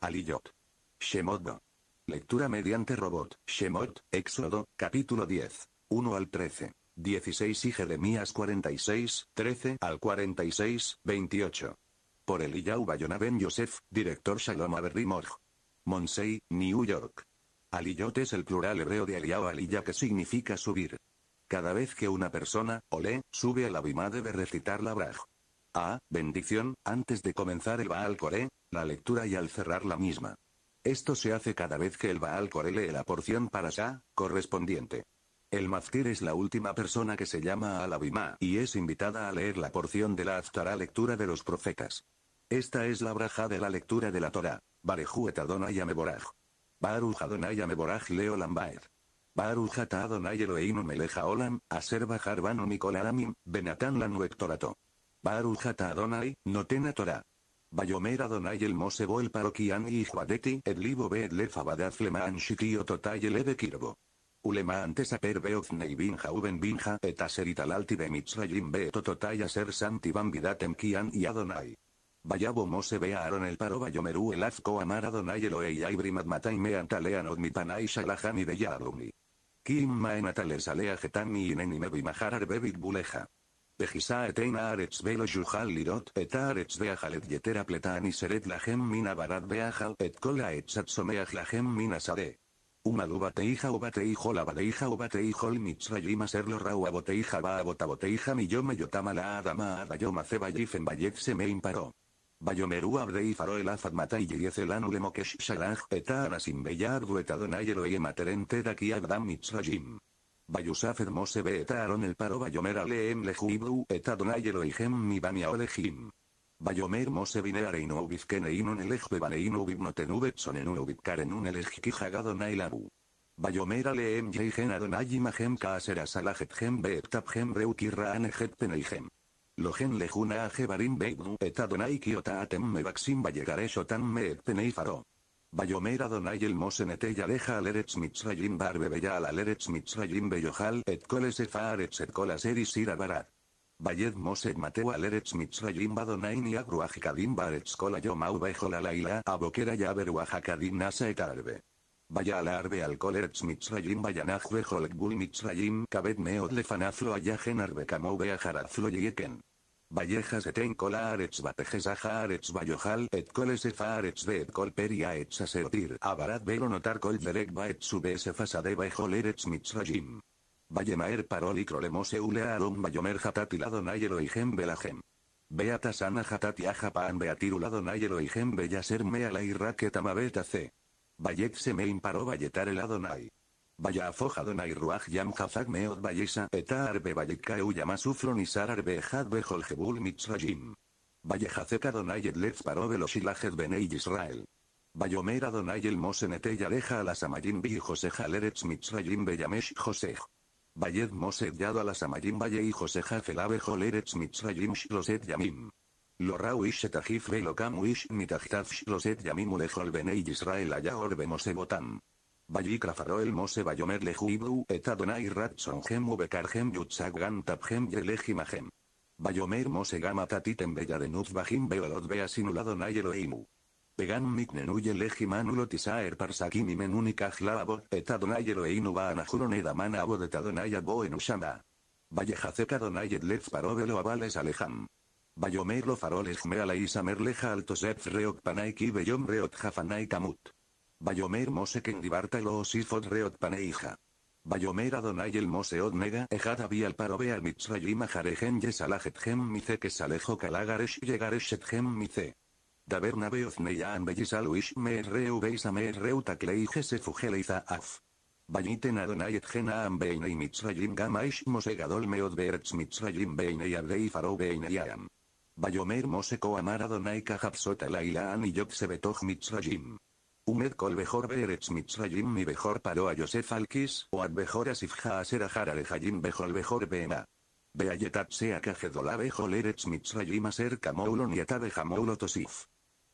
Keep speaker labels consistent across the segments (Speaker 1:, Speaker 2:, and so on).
Speaker 1: Aliyot. Shemot Lectura mediante robot. Shemot, Éxodo, capítulo 10. 1 al 13. 16 y Jeremías 46, 13 al 46, 28. Por Eliyahu Bayona Ben Yosef, director Shalom Aberrimorg. Monsei, New York. Aliyot es el plural hebreo de Aliyahu Aliya que significa subir. Cada vez que una persona, Ole, sube a la bimá debe recitar la Braj. Ah, bendición, antes de comenzar el Baal Kore, la lectura y al cerrar la misma. Esto se hace cada vez que el Baal Kore lee la porción para Shah, correspondiente. El Mazkir es la última persona que se llama al Abimá y es invitada a leer la porción de la Aftará lectura de los profetas. Esta es la braja de la lectura de la Torah. Barejuet Adonai Ameboraj. Baruch Adonai Ameboraj Leo Lambaed. Baruch Ata Adonai Benatan Barujata Adonai, notena Torah. Bayomer Adonai el Mosebo el Paroquian y Juadeti el Libo Beed flema Shikio totay el Kirbo. Ulema antes aper y binja uben binja etaser de mitzrayim beto ser santi bambidatem kian y Adonai. Bayabo mose Aaron el paro bayomeru el azko amar Adonai y aibrimad matay me antalean shalahani de yarumi. Kim maen atales alea getani inenime bimajar arbebit buleja etena aretz velo yujal lirot et arets beajalet yetera pletan y seret lahem mina barat beajal et kola e e et satsomeaj lahem mina Uma Umadu bateija o la bateija o bateijol mitzrayim serlo rau a ba va mi yotama la adama adayoma ceba en bayet se me Bayomeru abdei faro el afad matai el anule mokesh shalaj eta arasim beyar duetadonayelo yematerente ki abdam mitzrayim. Bayusafed hermose ve el paro Vayomer aleem lejubu et Adonai Elohim mi bania olejim. un mose bineareinu un elej bebaneinu ubibnotenu betsonenu ubibkarenun un kijadonai labu. Vayomer aleem yeigen Adonai imahem kaaser asalajethem beetaphem reukirraanejhet peneihem. Logen lejuna ajebarim beibnu et Adonai kiotaatem mevaksim vallegareshotan meetteneifaro. Bayomer Adonai el Mosen et deja al Eretz Mitzrayim barbebella al al Eretz Mitzrayim beyohal et kol sefaaretz et kol aseris ir barat. Bayed Mosek Mateo al Eretz Mitzrayim Badonai ni agruajikadim baretz kol ayomau bejol alaila abokera ya wajakadim nasa et arbe. Vaya al arbe al kol Eretz Mitzrayim bayanaj bejol gbul Mitzrayim ayajen arbe beajarazlo yeken. Vallejas etencola arets batejesaja arets bayojal et coles de et col peria et seotir abarat velo notar col derek va et sube se fasade bajol erets mitzrayim. Vallemaer parol y crolemose ulea arom bayomer jatat y ladonayelo y gem belagem. Beata sana jatat y ajapaan beatirula donayelo y gem bellaser mea la irraquetamabeta c. Vallet se me imparó valletar el adonai. Vaya afoja donai ruaj yam jazak meot bayesa eta arbe bayekau yamasufron isar arbe hadbe jebul mitzrayim. Valle jazeka donai lez shilajet benei Israel. Bayomer Adonai el Mosenete Yareja a la y Bi José Jalerets Mitzrayim Beyamesh Jose. Bayed Moset Yado a la samayim Valle y Jose Jafelabe Jolerets Mitzrayim Shloset Yamim. Lorau ish etajif velokam ish mitajtaf shloset yamim ulejol benei Israel allá orbe Vayikra el Mose Bayomer Lehuibu et Adonai Ratson Gem Bekarhem gem. Tapgem Yelegimahem. Bayomer Mose Gama Tatitem Belladenuz Bajim Beolot Beasin Uladonai Elohimu. Pegan miknenu yelegiman er parsakimi parsakim imenunikajla abo, et Adonai va baanajuron edaman abo de Tadonai abo en Ushama. Vallejacec abales avales alejam. Bayomer lo faroles merleja reok panai ki beyom reot jafanai kamut. Bayomer moseken lo osifot reot paneija. Bayomer Adonai el Moseod Nega Ejad al Parobe al Mitzrayim alajet Yesalajetjem Mice que Salejo Kalagaresh Yegareshetjem Mice. Daberna Beozneyaan Bellisaluish me er Reu Beisa me er Reu Takleije fugeleiza Af. Bayiten Adonai Etgenaam Beinei Mitzrayim Gamaish Mosegadol Meod Beretz er Mitzrayim Beinei Abdei Faro Bayomer Moseco Amar Adonai Kajapsota Lailaan y Yoksebetoj Mitzrayim. Umed kol bejor beretz mitzrayim mi bejor paro a Yosef alkis o ad bejor asifja aser ajar alejayim bejol bejor beema. Beayetat sea kajedolá bejol eretz mitzrayim aser kamoulon yata bejamoulo tosif.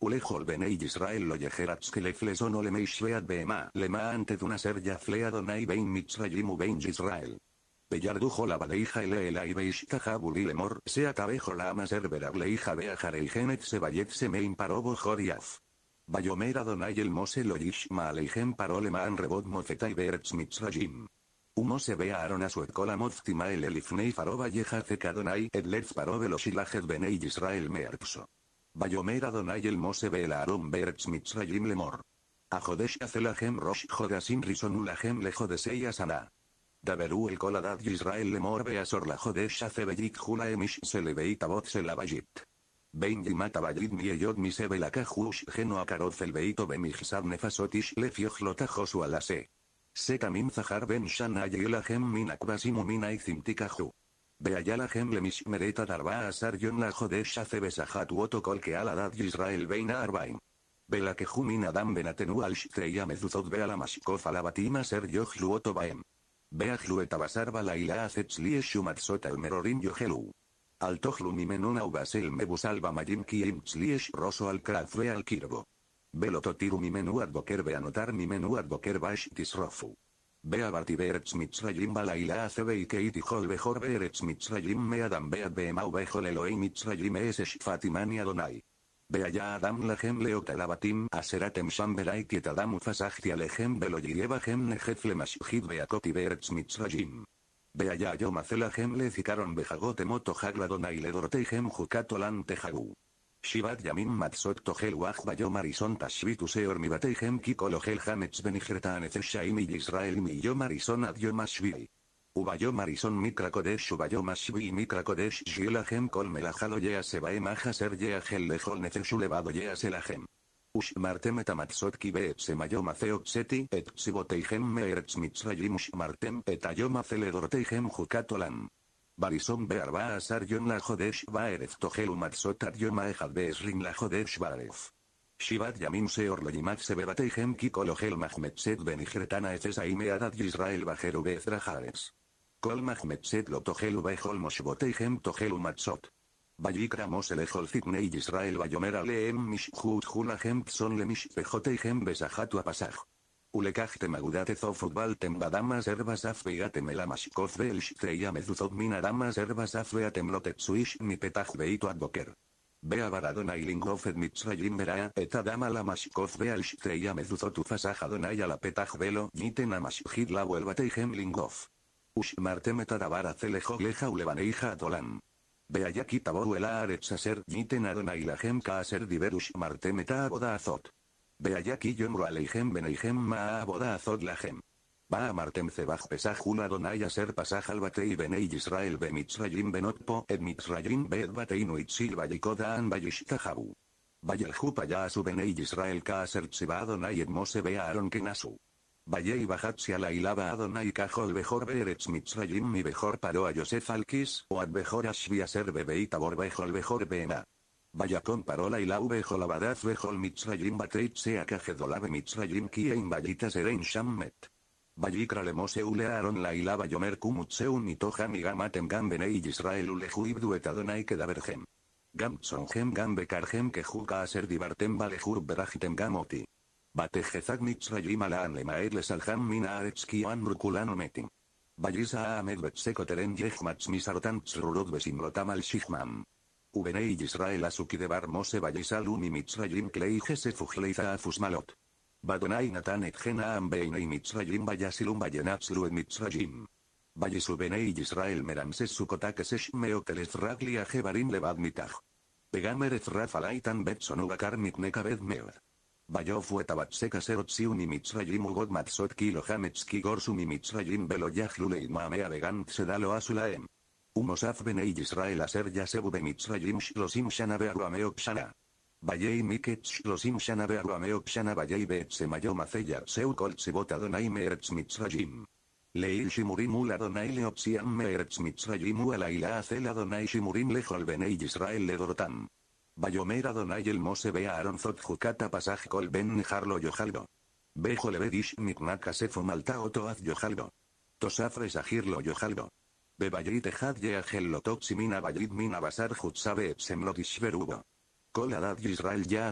Speaker 1: Ulejol benei Israel lo yejeratz que lefleson olemeish ad beema lema ante dunaser ser yaflea donai bein mitzrayim u bein Israel. Beyardujo la baleija el el tajabul lemor sea la amaser verableija hija beajar el genet se se Bayomer Adonai el Mose lo yishma aleihem revot rebot mofetai beretz mitzrayim. Humo se ve a Aaron a su etcola moftima el elifnei faroba yehazek Adonai edletz parobelo shilajet benei Israel meerpso. Bayomer Adonai el Mose ve el Aaron beretz mitzrayim lemor. Ajodesh acelahem rosh jodasim risonulahem lejodesei asana. Daberu el coladad Israel lemor beasor la jodesh acebellik jula emish se le se Benji mata mi Mise kajush Geno Akaroz el Beito Bemijsab Nefasotish Lefioj alase. Se Setamim Zahar Ben Shana min gem Mina y Beayalahem Lemish Mereta Darba Asar Yon La Jodesh Acebesajat Wotokol que Aladad yisrael Beina Arbaim. min Adam atenu Al Shtreya Mezuzot Bealamashkof Alabatima Ser Yoj Luotobaem. Beajluetabasar Balaila Acetzlie Shumatzota Umerorim yojelu. אל תאכלו ממנו ובעשה מבוסל במדים כי ימצלי יש רוסו על כרף ועל קרבו. ולא תותירו ממנו עד בוקר והנותר ממנו עד בוקר באש תשרפו. ועברתי בארץ מצרים בלילה עשה והכיתי כל בכור בארץ מצרים מאדם ועד בהמה ובכל אלוהי מצרים אעשה שפט עמני אדוני. והיה אדם לכם לאות על הבתים, אסרתם שם וליתי את אדם ופסחתי עליכם ולא יהיה בכם נחף למשחית והכותי בארץ מצרים. Beaya yo macela lezikaron le citaron bejagote moto jagladona dona y le y gem jagu. Shivat yamin matsot tojel yo marison gem kiko hamets y israel mi yo marison adio mashvili. Ubayo marison mitra kodesh ubayo mashvi mitra kodesh kol melajalo yea sebae ser yea gel Ushmartem et se seti mayom seti et me eretz mitzrayim Martem et celedor aceledorteihem jukatolam. Barison arba asar yon la jodesh togelu togelu matsot yom ejad Besrin la jodesh Baref. Shivat Yamin Seor ki Seberateihem Kikologel Mahmetset Benigretana Efesaime Adad Israel Bajero Bezrajares. Kol lo togelu Bejol Togelu Matzot. Vayikramos el y Israel vayomer leem mishchut hempson le y hem besahatu a Ulekajte magudate zofut temba damas erbas afveatem mashkoth amashkoz veel meduzot min erbas a afveatem suish mi petaj veitu adboker. Bea baradona ilingofet mitzrayim beraa eta dama la mashkoz Shtreya shteya meduzot ufasaj a ala petaj velo nitena amashkid la vuelva hem lingof. Ush martem celejo ulevaneija adolan. Vea ya quita el aretz a ser jiten adonai la gemka a ser azot. Vea ya ki yomro ma aboda azot la gem. Va a martem cebaj pesaj un adonai ser pasaj al batei benei israel be mitzrayim benotpo et mitzrayim be et bateinu itzil vallikodaan vallishtahabu. Vaya jupa ya a su benei israel ka a ser tziba et mose y y a la ilaba Adonai cajol bejor beretz mitzrayim mi bejor paró a Yosef alkis o ad bejor a ser bebeita bor bejol bejor bena. con paró la ilau bejol abadaz bejol mitzrayim sea mitzrayim kiein Vallita seren shammet. Vayikra lemose ule aaron la ilaba yomer kumutseun y gamatem gam benei Israel Juib Duet Adonai kedabergem. Gam gem gam gem que a ser divartem valejur berajitem gamoti. ותחזק מצרים עלן למעט לסלחם מן הארץ כי אמרו כולנו מתים. ויישא העמד בצקותלן יחמץ מסרטן צרורות ושמלותם על שכמם. ובני ישראל עשו כדבר משה וייסלו ממצרים כלי כסף וכלי צעף ושמלות. ואדוני נתן את חן העם בעיני מצרים ויסילום וינצלו את מצרים. וייסעו בני ישראל מרמסס סוכותה כשש מאות אלף רגלי החברים לבד מתח. וגם ארץ רף עלי תן בית שונו וקר מפני כבד מאוד. Bayofu etabatseka serotsiu mimitzrajim ugod matsot kilo hametski gorsu mitzrayim mimitzrajim beloyajlule maamea vegant sedalo asulaem. Umosaf benei Israel aser yasebu be mitzrayim shlosim shana be aruameo pshana. Bayei miket shlosim shana be bearuameo pshana vallei beetzemayo maceya seu kol tsebot adonai meertz mitzrayim. Leil shimurim ul adonai leopsiam meertz mitzrajim u alaila acel adonai shimurim lejol benei Israel ledorotam. don don el Mose ve a Aaron Zot Jukata Pasaj Kol Ben Harlo Yojalgo. Bejo Levedish Miknak Sefo Malta Otoaz Yojalgo. Tosaf Resagirlo Yojalgo. Bebayrit Ejad Yeagel Lotoximina Bayrit Mina Basar Jutsabe Epsem Lotishverubo. Kol Adad Yisrael Ya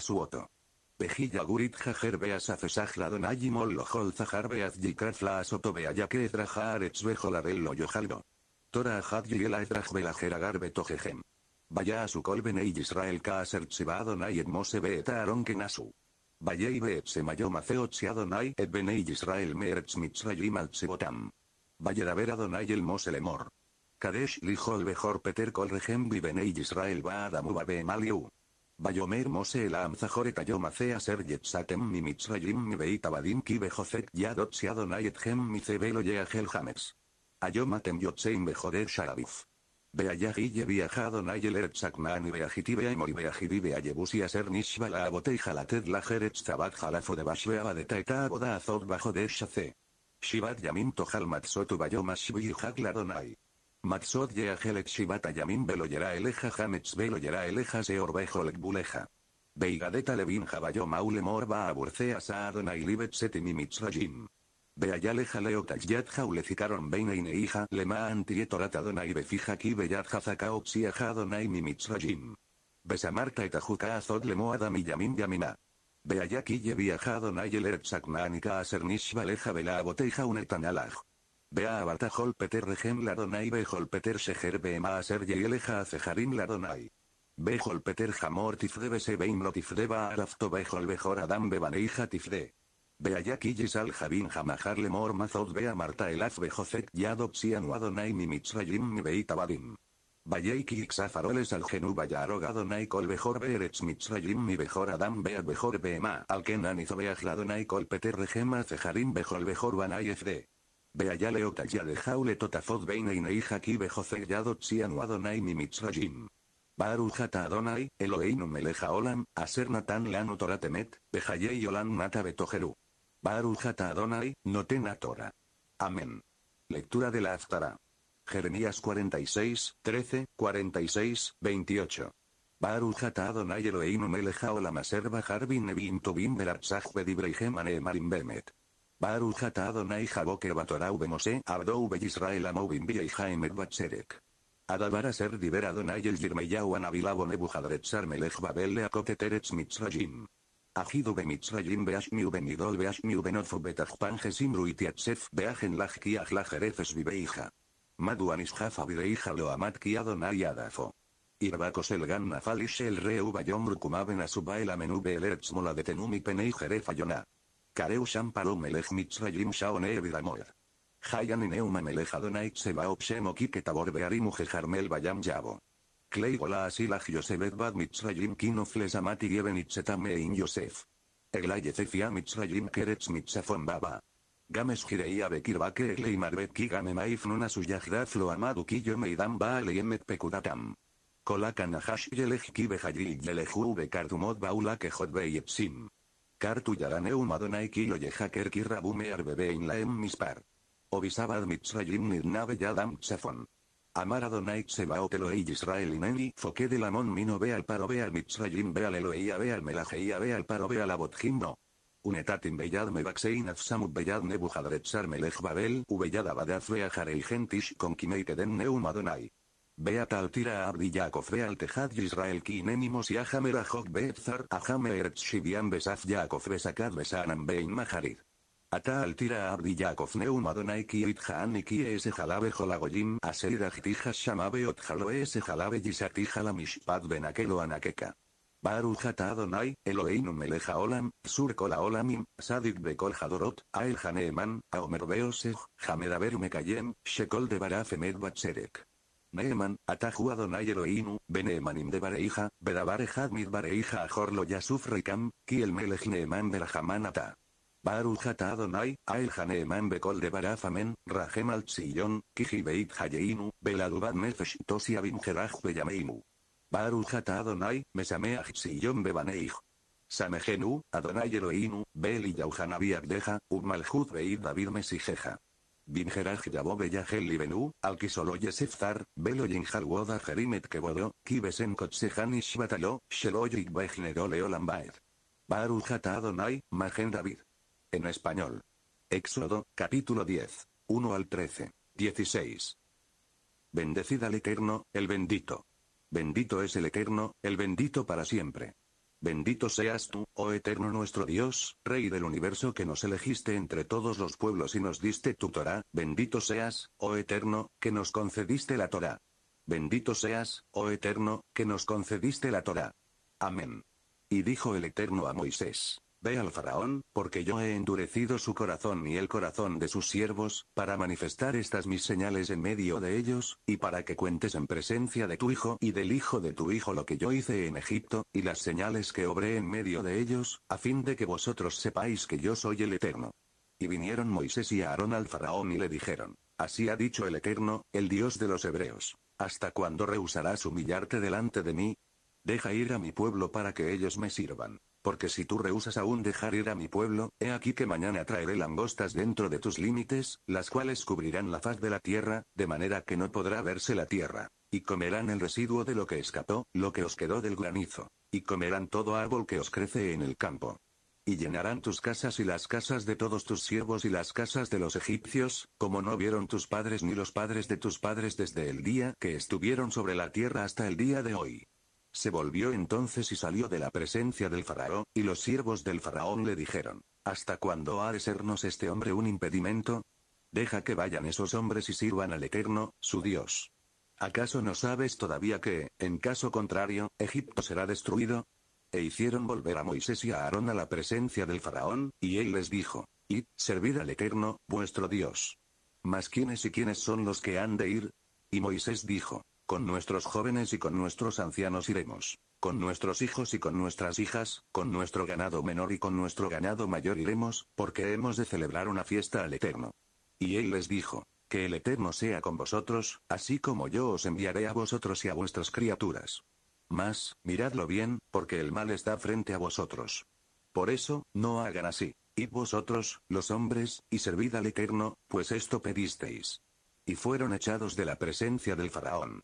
Speaker 1: Pejilla Gurit Jajer Beas Afesaj Ladonai Mol Lojol Zajar Beaz Yikrat La Asoto Bea Etraja Arets lo Yojalgo. Tora Ajad Yela Etraj Belajer Agar Vaya a su colben Israel Kaaser Chiba Adonai et Mose beeta Aaron Kenasu. Vaya y Beet Maceo Aceot Adonai et Israel Meretz Mitzrayim al Tsebotam. Vaya a ver Adonai el Mose Lemor. Kadesh el Bejor Peter Kol Regem Benei Israel Adamu Babe Maliu. Bayomer Mose el Amzajore Kayom a Ser Yetzatem Mi Mitzrayim Mi Beit Abadim Ki bejocet Yadot Adonai et hem Mi Cebelo Yeagel James. Ayomatem Yotzeim Bejoder Sharabif. Beayagille viajado Nayel Eretzaknani Beajitive Aimoi Beajidive Ayebusi Aser Nishbala Abotei la Lajeretz Jalafo de Bashbea de Taita Aboda Azot Bajo de Shace. Shibat Yamin Tojal Matsotu Bayoma y Jagladonai. Matsot Yeajelek Shibat Yamin Beloyera Eleja jamets Beloyera Eleja Seor Bejolek Buleja. Beigadeta Levin Jabayoma maule Morba Aburcea Saadonai Libet Setimi leja leotach yat jaulecicaron beine y lema antietorata y befija ki beyat jazaka Jim. donai mimitzrajim. Besamarta etajuka azot lemo adam y yamin yamina. Beayaki ye viajado el eretzaknanika asernish valeja bela aboteja unetanalaj. Bea abartajol peter regem ladonai be peter sejer bema aser yeleja acejarim ladonai. Bejol peter jamor tifde se beim arafto bejol bejor adam bebaneija tifde. Beayak al Javin Hamahar Lemor Mazod Bea Marta Elaz Bejosek Yadot Sian Wadonai mi Beit Abadim. Bayeiki Xafaroles al Genu Vaya Adonai Kol Bejor Beerets Mitzrayim Mi Bejor Adam Bea Bejor Beema Al Kenan Izo Jladonai Kol Peter Regema Cejarim Bejol Bejor Banay Efde. Beayale Otaya de Jaule Totafod Beine Inei Bejosek Yadot Sian Wadonai Mimitzrayim. Baru Adonai, Eloheinu meleja olam, aser natan lanu toratemet, bejayei olam mata betojeru. Baruch Adonai, Noten Torah. Amén. Lectura de la Aftara. Jeremías 46, 13, 46, 28. Baruch Adonai Eloheinu Meleja haolam aser Nevin bin nevim tobim y bedibreihem anemarim bemet. Baruch Adonai jaboke batorau bemose abdou beyisrael amovim Bia et batzerek. Adabar aser diber Adonai el Jirmeyahu anabilabo nebuchadretzar melech babel leakoteteretz mitzrayim. Agido Bemitzrayim Beashmiu Benidol Beashmiu Benotfu Betajpanje Simru y Tiatsef Beajen Lajkia vive Viveija. Maduanis Jafa Viveija Loamat Kiadonai Adafo. Irbacos el gan nafalish el reu bayom asuba el be el detenumi de tenumi penei jerefa yona. Kareu shamparo melech mitzrayim shaone evidamor. Hayan ineuma melech adonait seba ki tabor bearimu jejarmel yabo. Clay Gola Asilaj Yosebet Bad Mitzrayim Kinof Lesamati Yevenitzetame In Josef. Egla Cefia Mitzrayim Keretz Mitzafon Baba. Games Jireia Bekir Bake Clay Marbet Kigame Maif Nuna Suyajdaz Lo Amadu Kiyo Meidam Baal Yemet Pekudatam. Kolakan Ahash Yelej Kibe Hajil Yeleju Bekardumot Baula Kejot Beyepsim. Kartu Yaraneu Madonai Kiyo Yehaker Kirabume Arbebe In Laem Mispar. Obisabad Mitzrayim Nidnabe Yadam Tsefon. Amar Adonai Tsebaot Eloi Israel Ineni Foque del Amón Mino Ve al Paro Ve al Mitzrayim Ve al Eloheia Ve al Melajeia Ve al Paro Ve al Abotjim No. Unetatim Beyad Mevaxein Afsamut Beyad Melech Babel Ubeyad Abadaz Gentish Con Kineiteden Neum Adonai. Beat al tira Abdi Yaakov ve al tejad Israel ki inenimos y ajamer ahok beetzar ahame Shibian shivian besaf Yaakov besakad besanam bein maharit. Ata al tira abdi Adonai ki it haani ki es jalabe jolagoyim aseir ajitija shamabe es jalabe la mishpat benakelo anakeka. Baruch ata Adonai, eloeinu meleja olam, sur olamim, sadik bekol hadorot, ael haneman aomer beosej, shekol de emet Neeman, Ataju Adonai Eloheinu, Benemanim de Bareija, Bedabarejad mit Bareija Ajor Yasuf reikam, el melej Neeman de la Baruch Adonai, Ael Haneeman Bekol de Barafamen, Rahem al kihi Kiji Beit Hayeinu, Beladubat Nefesh Tosi Abim Beyameinu. Adonai, Mesameach Tzillon Bebaneich. Samejenu, Adonai Eloinu, Bel y Yauhanabi Abdeja, Beit David Mesijeja. Binjeraj Yabo Beyahel Libenu, Alkisolo Yeseftar, Belo Yinjal Woda Jerimet Kebodo, Kibesen Kotsehan Shvatalo, Sheloyik Bejnero Lambaed. Baru Adonai, Magen David. En español. Éxodo, capítulo 10. 1 al 13. 16. Bendecid al Eterno, el bendito. Bendito es el Eterno, el bendito para siempre. Bendito seas tú, oh Eterno nuestro Dios, Rey del universo que nos elegiste entre todos los pueblos y nos diste tu Torah, bendito seas, oh Eterno, que nos concediste la Torah. Bendito seas, oh Eterno, que nos concediste la Torah. Amén. Y dijo el Eterno a Moisés, Ve al faraón, porque yo he endurecido su corazón y el corazón de sus siervos, para manifestar estas mis señales en medio de ellos, y para que cuentes en presencia de tu hijo y del hijo de tu hijo lo que yo hice en Egipto, y las señales que obré en medio de ellos, a fin de que vosotros sepáis que yo soy el Eterno. Y vinieron Moisés y Aarón al faraón y le dijeron, Así ha dicho el Eterno, el Dios de los Hebreos, ¿hasta cuándo rehusarás humillarte delante de mí? Deja ir a mi pueblo para que ellos me sirvan. Porque si tú rehusas aún dejar ir a mi pueblo, he aquí que mañana traeré langostas dentro de tus límites, las cuales cubrirán la faz de la tierra, de manera que no podrá verse la tierra. Y comerán el residuo de lo que escapó, lo que os quedó del granizo. Y comerán todo árbol que os crece en el campo. Y llenarán tus casas y las casas de todos tus siervos y las casas de los egipcios, como no vieron tus padres ni los padres de tus padres desde el día que estuvieron sobre la tierra hasta el día de hoy. Se volvió entonces y salió de la presencia del faraón, y los siervos del faraón le dijeron, ¿hasta cuándo ha de sernos este hombre un impedimento? Deja que vayan esos hombres y sirvan al Eterno, su Dios. ¿Acaso no sabes todavía que, en caso contrario, Egipto será destruido? E hicieron volver a Moisés y a Aarón a la presencia del faraón, y él les dijo, Id, servid al Eterno, vuestro Dios. Mas quiénes y quiénes son los que han de ir? Y Moisés dijo, con nuestros jóvenes y con nuestros ancianos iremos. Con nuestros hijos y con nuestras hijas, con nuestro ganado menor y con nuestro ganado mayor iremos, porque hemos de celebrar una fiesta al Eterno. Y él les dijo, que el Eterno sea con vosotros, así como yo os enviaré a vosotros y a vuestras criaturas. Mas, miradlo bien, porque el mal está frente a vosotros. Por eso, no hagan así. Id vosotros, los hombres, y servid al Eterno, pues esto pedisteis. Y fueron echados de la presencia del faraón.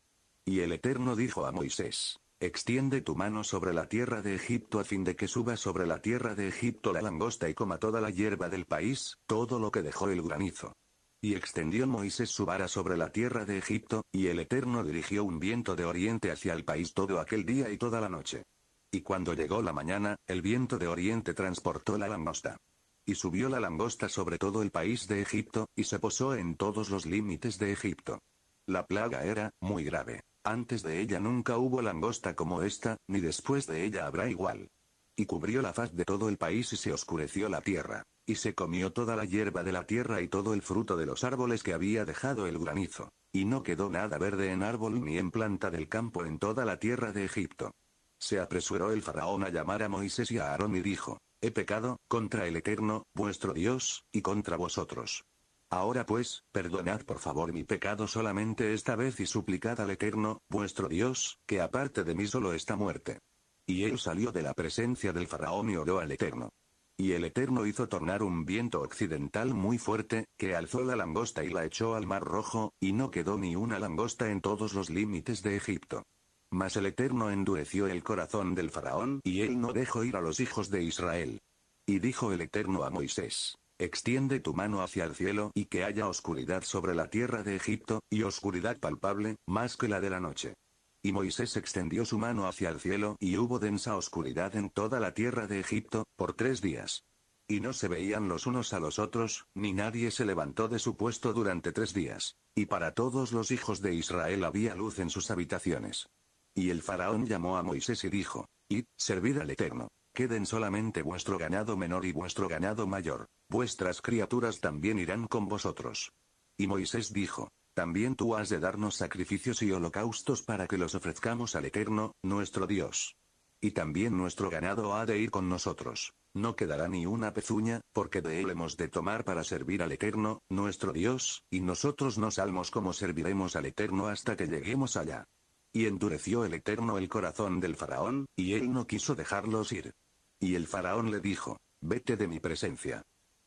Speaker 1: Y el Eterno dijo a Moisés, Extiende tu mano sobre la tierra de Egipto a fin de que suba sobre la tierra de Egipto la langosta y coma toda la hierba del país, todo lo que dejó el granizo. Y extendió Moisés su vara sobre la tierra de Egipto, y el Eterno dirigió un viento de oriente hacia el país todo aquel día y toda la noche. Y cuando llegó la mañana, el viento de oriente transportó la langosta. Y subió la langosta sobre todo el país de Egipto, y se posó en todos los límites de Egipto. La plaga era muy grave. Antes de ella nunca hubo langosta como esta, ni después de ella habrá igual. Y cubrió la faz de todo el país y se oscureció la tierra. Y se comió toda la hierba de la tierra y todo el fruto de los árboles que había dejado el granizo. Y no quedó nada verde en árbol ni en planta del campo en toda la tierra de Egipto. Se apresuró el faraón a llamar a Moisés y a Aarón y dijo, He pecado, contra el Eterno, vuestro Dios, y contra vosotros. Ahora pues, perdonad por favor mi pecado solamente esta vez y suplicad al Eterno, vuestro Dios, que aparte de mí solo está muerte. Y él salió de la presencia del faraón y oró al Eterno. Y el Eterno hizo tornar un viento occidental muy fuerte, que alzó la langosta y la echó al mar rojo, y no quedó ni una langosta en todos los límites de Egipto. Mas el Eterno endureció el corazón del faraón y él no dejó ir a los hijos de Israel. Y dijo el Eterno a Moisés, Extiende tu mano hacia el cielo y que haya oscuridad sobre la tierra de Egipto, y oscuridad palpable, más que la de la noche. Y Moisés extendió su mano hacia el cielo y hubo densa oscuridad en toda la tierra de Egipto, por tres días. Y no se veían los unos a los otros, ni nadie se levantó de su puesto durante tres días. Y para todos los hijos de Israel había luz en sus habitaciones. Y el faraón llamó a Moisés y dijo, Id, servid al Eterno. Queden solamente vuestro ganado menor y vuestro ganado mayor. Vuestras criaturas también irán con vosotros. Y Moisés dijo, También tú has de darnos sacrificios y holocaustos para que los ofrezcamos al Eterno, nuestro Dios. Y también nuestro ganado ha de ir con nosotros. No quedará ni una pezuña, porque de él hemos de tomar para servir al Eterno, nuestro Dios, y nosotros no salmos como serviremos al Eterno hasta que lleguemos allá. Y endureció el Eterno el corazón del faraón, y él no quiso dejarlos ir. Y el faraón le dijo, vete de mi presencia.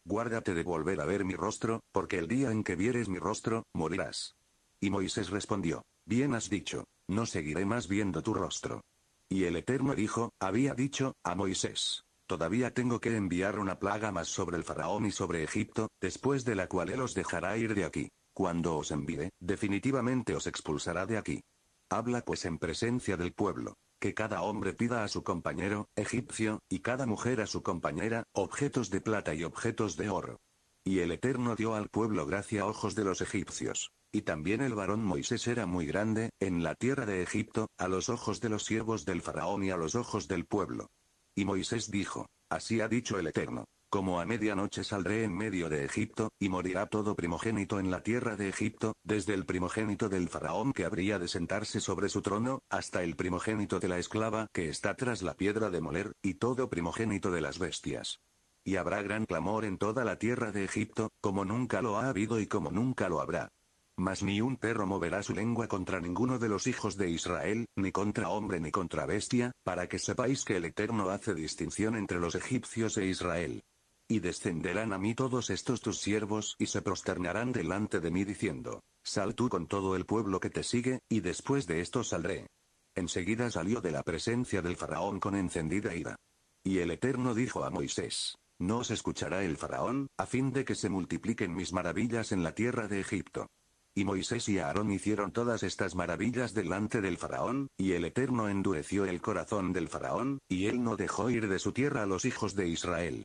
Speaker 1: Guárdate de volver a ver mi rostro, porque el día en que vieres mi rostro, morirás. Y Moisés respondió, Bien has dicho, no seguiré más viendo tu rostro. Y el Eterno dijo, había dicho, a Moisés, todavía tengo que enviar una plaga más sobre el faraón y sobre Egipto, después de la cual él os dejará ir de aquí. Cuando os envíe, definitivamente os expulsará de aquí. Habla pues en presencia del pueblo que cada hombre pida a su compañero, egipcio, y cada mujer a su compañera, objetos de plata y objetos de oro. Y el Eterno dio al pueblo gracia a ojos de los egipcios. Y también el varón Moisés era muy grande, en la tierra de Egipto, a los ojos de los siervos del faraón y a los ojos del pueblo. Y Moisés dijo, Así ha dicho el Eterno. Como a medianoche saldré en medio de Egipto, y morirá todo primogénito en la tierra de Egipto, desde el primogénito del faraón que habría de sentarse sobre su trono, hasta el primogénito de la esclava que está tras la piedra de moler, y todo primogénito de las bestias. Y habrá gran clamor en toda la tierra de Egipto, como nunca lo ha habido y como nunca lo habrá. Mas ni un perro moverá su lengua contra ninguno de los hijos de Israel, ni contra hombre ni contra bestia, para que sepáis que el Eterno hace distinción entre los egipcios e Israel y descenderán a mí todos estos tus siervos y se prosternarán delante de mí diciendo, Sal tú con todo el pueblo que te sigue, y después de esto saldré. Enseguida salió de la presencia del faraón con encendida ira. Y el Eterno dijo a Moisés, No os escuchará el faraón, a fin de que se multipliquen mis maravillas en la tierra de Egipto. Y Moisés y Aarón hicieron todas estas maravillas delante del faraón, y el Eterno endureció el corazón del faraón, y él no dejó ir de su tierra a los hijos de Israel.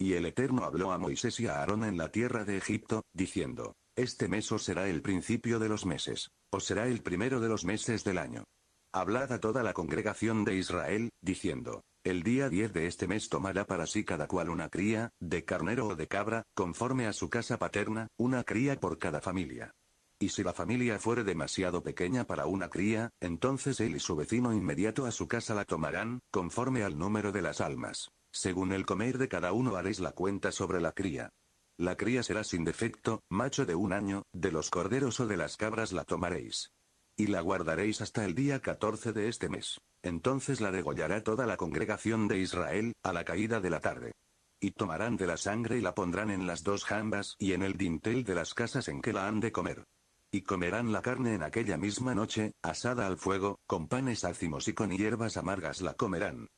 Speaker 1: Y el Eterno habló a Moisés y a Aarón en la tierra de Egipto, diciendo, Este mes será el principio de los meses, o será el primero de los meses del año. Hablad a toda la congregación de Israel, diciendo, El día 10 de este mes tomará para sí cada cual una cría, de carnero o de cabra, conforme a su casa paterna, una cría por cada familia. Y si la familia fuere demasiado pequeña para una cría, entonces él y su vecino inmediato a su casa la tomarán, conforme al número de las almas. Según el comer de cada uno haréis la cuenta sobre la cría. La cría será sin defecto, macho de un año, de los corderos o de las cabras la tomaréis. Y la guardaréis hasta el día 14 de este mes. Entonces la degollará toda la congregación de Israel, a la caída de la tarde. Y tomarán de la sangre y la pondrán en las dos jambas y en el dintel de las casas en que la han de comer. Y comerán la carne en aquella misma noche, asada al fuego, con panes ácimos y con hierbas amargas la comerán.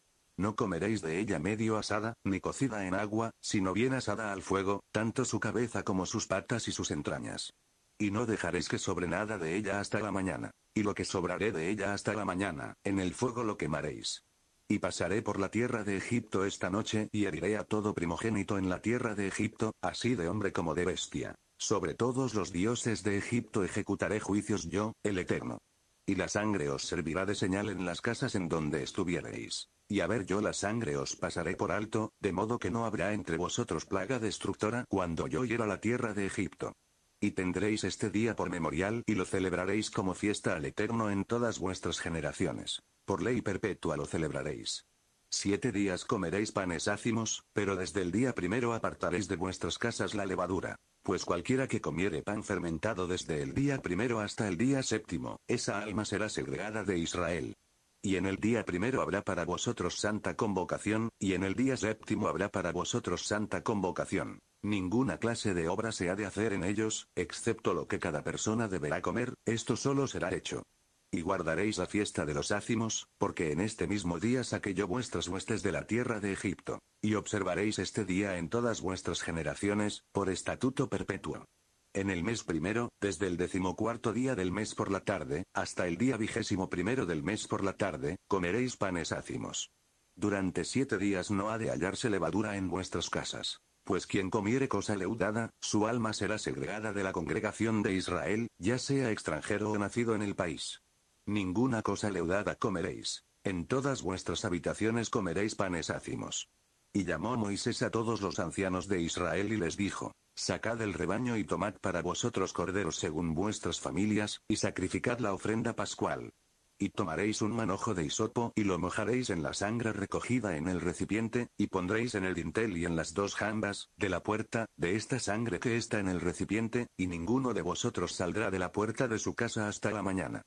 Speaker 1: No comeréis de ella medio asada, ni cocida en agua, sino bien asada al fuego, tanto su cabeza como sus patas y sus entrañas. Y no dejaréis que sobre nada de ella hasta la mañana. Y lo que sobraré de ella hasta la mañana, en el fuego lo quemaréis. Y pasaré por la tierra de Egipto esta noche y heriré a todo primogénito en la tierra de Egipto, así de hombre como de bestia. Sobre todos los dioses de Egipto ejecutaré juicios yo, el Eterno. Y la sangre os servirá de señal en las casas en donde estuviereis y a ver yo la sangre os pasaré por alto, de modo que no habrá entre vosotros plaga destructora cuando yo hiera la tierra de Egipto. Y tendréis este día por memorial y lo celebraréis como fiesta al Eterno en todas vuestras generaciones. Por ley perpetua lo celebraréis. Siete días comeréis panes ácimos, pero desde el día primero apartaréis de vuestras casas la levadura. Pues cualquiera que comiere pan fermentado desde el día primero hasta el día séptimo, esa alma será segregada de Israel. Y en el día primero habrá para vosotros santa convocación, y en el día séptimo habrá para vosotros santa convocación. Ninguna clase de obra se ha de hacer en ellos, excepto lo que cada persona deberá comer, esto solo será hecho. Y guardaréis la fiesta de los ácimos, porque en este mismo día saqué yo vuestras huestes de la tierra de Egipto. Y observaréis este día en todas vuestras generaciones, por estatuto perpetuo. En el mes primero, desde el decimocuarto día del mes por la tarde, hasta el día vigésimo primero del mes por la tarde, comeréis panes ácimos. Durante siete días no ha de hallarse levadura en vuestras casas. Pues quien comiere cosa leudada, su alma será segregada de la congregación de Israel, ya sea extranjero o nacido en el país. Ninguna cosa leudada comeréis. En todas vuestras habitaciones comeréis panes ácimos. Y llamó Moisés a todos los ancianos de Israel y les dijo, Sacad el rebaño y tomad para vosotros corderos según vuestras familias, y sacrificad la ofrenda pascual. Y tomaréis un manojo de hisopo y lo mojaréis en la sangre recogida en el recipiente, y pondréis en el dintel y en las dos jambas, de la puerta, de esta sangre que está en el recipiente, y ninguno de vosotros saldrá de la puerta de su casa hasta la mañana.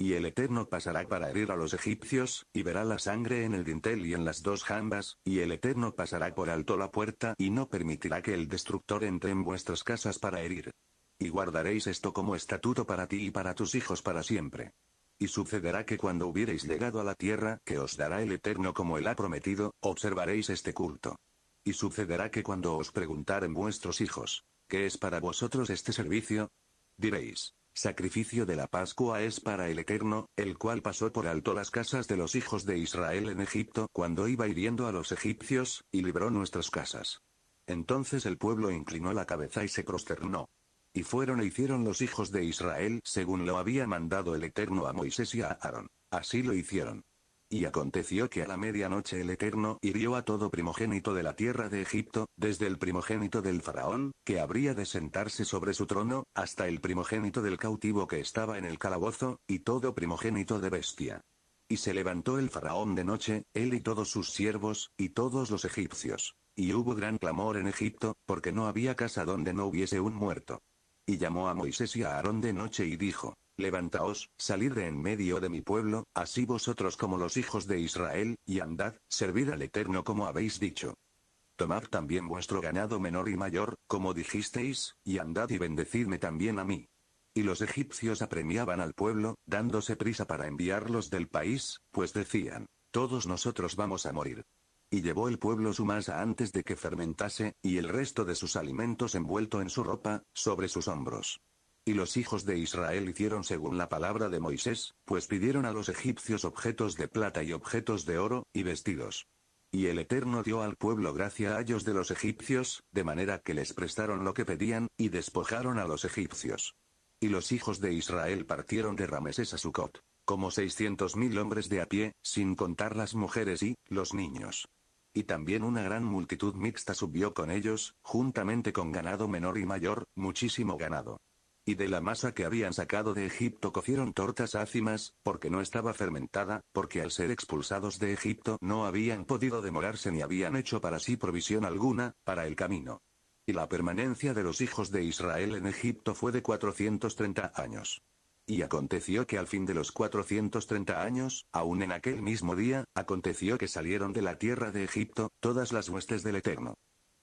Speaker 1: Y el Eterno pasará para herir a los egipcios, y verá la sangre en el dintel y en las dos jambas, y el Eterno pasará por alto la puerta y no permitirá que el destructor entre en vuestras casas para herir. Y guardaréis esto como estatuto para ti y para tus hijos para siempre. Y sucederá que cuando hubiereis llegado a la tierra que os dará el Eterno como él ha prometido, observaréis este culto. Y sucederá que cuando os preguntaren vuestros hijos, ¿qué es para vosotros este servicio? Diréis, Sacrificio de la Pascua es para el Eterno, el cual pasó por alto las casas de los hijos de Israel en Egipto cuando iba hiriendo a los egipcios, y libró nuestras casas. Entonces el pueblo inclinó la cabeza y se prosternó. Y fueron e hicieron los hijos de Israel según lo había mandado el Eterno a Moisés y a Aarón. Así lo hicieron. Y aconteció que a la medianoche el Eterno hirió a todo primogénito de la tierra de Egipto, desde el primogénito del faraón, que habría de sentarse sobre su trono, hasta el primogénito del cautivo que estaba en el calabozo, y todo primogénito de bestia. Y se levantó el faraón de noche, él y todos sus siervos, y todos los egipcios. Y hubo gran clamor en Egipto, porque no había casa donde no hubiese un muerto. Y llamó a Moisés y a Aarón de noche y dijo, Levantaos, salid de en medio de mi pueblo, así vosotros como los hijos de Israel, y andad, servid al Eterno como habéis dicho. Tomad también vuestro ganado menor y mayor, como dijisteis, y andad y bendecidme también a mí. Y los egipcios apremiaban al pueblo, dándose prisa para enviarlos del país, pues decían, todos nosotros vamos a morir. Y llevó el pueblo su masa antes de que fermentase, y el resto de sus alimentos envuelto en su ropa, sobre sus hombros. Y los hijos de Israel hicieron según la palabra de Moisés, pues pidieron a los egipcios objetos de plata y objetos de oro, y vestidos. Y el Eterno dio al pueblo gracia a ellos de los egipcios, de manera que les prestaron lo que pedían, y despojaron a los egipcios. Y los hijos de Israel partieron de Rameses a Sucot, como seiscientos mil hombres de a pie, sin contar las mujeres y los niños. Y también una gran multitud mixta subió con ellos, juntamente con ganado menor y mayor, muchísimo ganado y de la masa que habían sacado de Egipto cocieron tortas ácimas, porque no estaba fermentada, porque al ser expulsados de Egipto no habían podido demorarse ni habían hecho para sí provisión alguna, para el camino. Y la permanencia de los hijos de Israel en Egipto fue de 430 años. Y aconteció que al fin de los 430 años, aún en aquel mismo día, aconteció que salieron de la tierra de Egipto, todas las huestes del Eterno.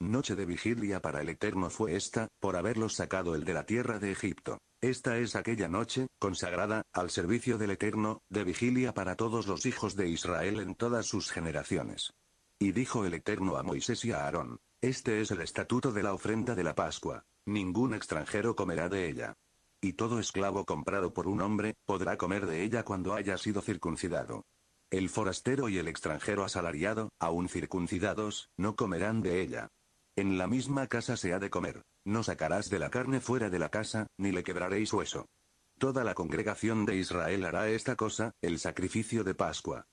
Speaker 1: Noche de vigilia para el Eterno fue esta, por haberlos sacado el de la tierra de Egipto. Esta es aquella noche, consagrada, al servicio del Eterno, de vigilia para todos los hijos de Israel en todas sus generaciones. Y dijo el Eterno a Moisés y a Aarón, Este es el estatuto de la ofrenda de la Pascua. Ningún extranjero comerá de ella. Y todo esclavo comprado por un hombre, podrá comer de ella cuando haya sido circuncidado. El forastero y el extranjero asalariado, aun circuncidados, no comerán de ella. En la misma casa se ha de comer. No sacarás de la carne fuera de la casa, ni le quebraréis hueso. Toda la congregación de Israel hará esta cosa, el sacrificio de Pascua.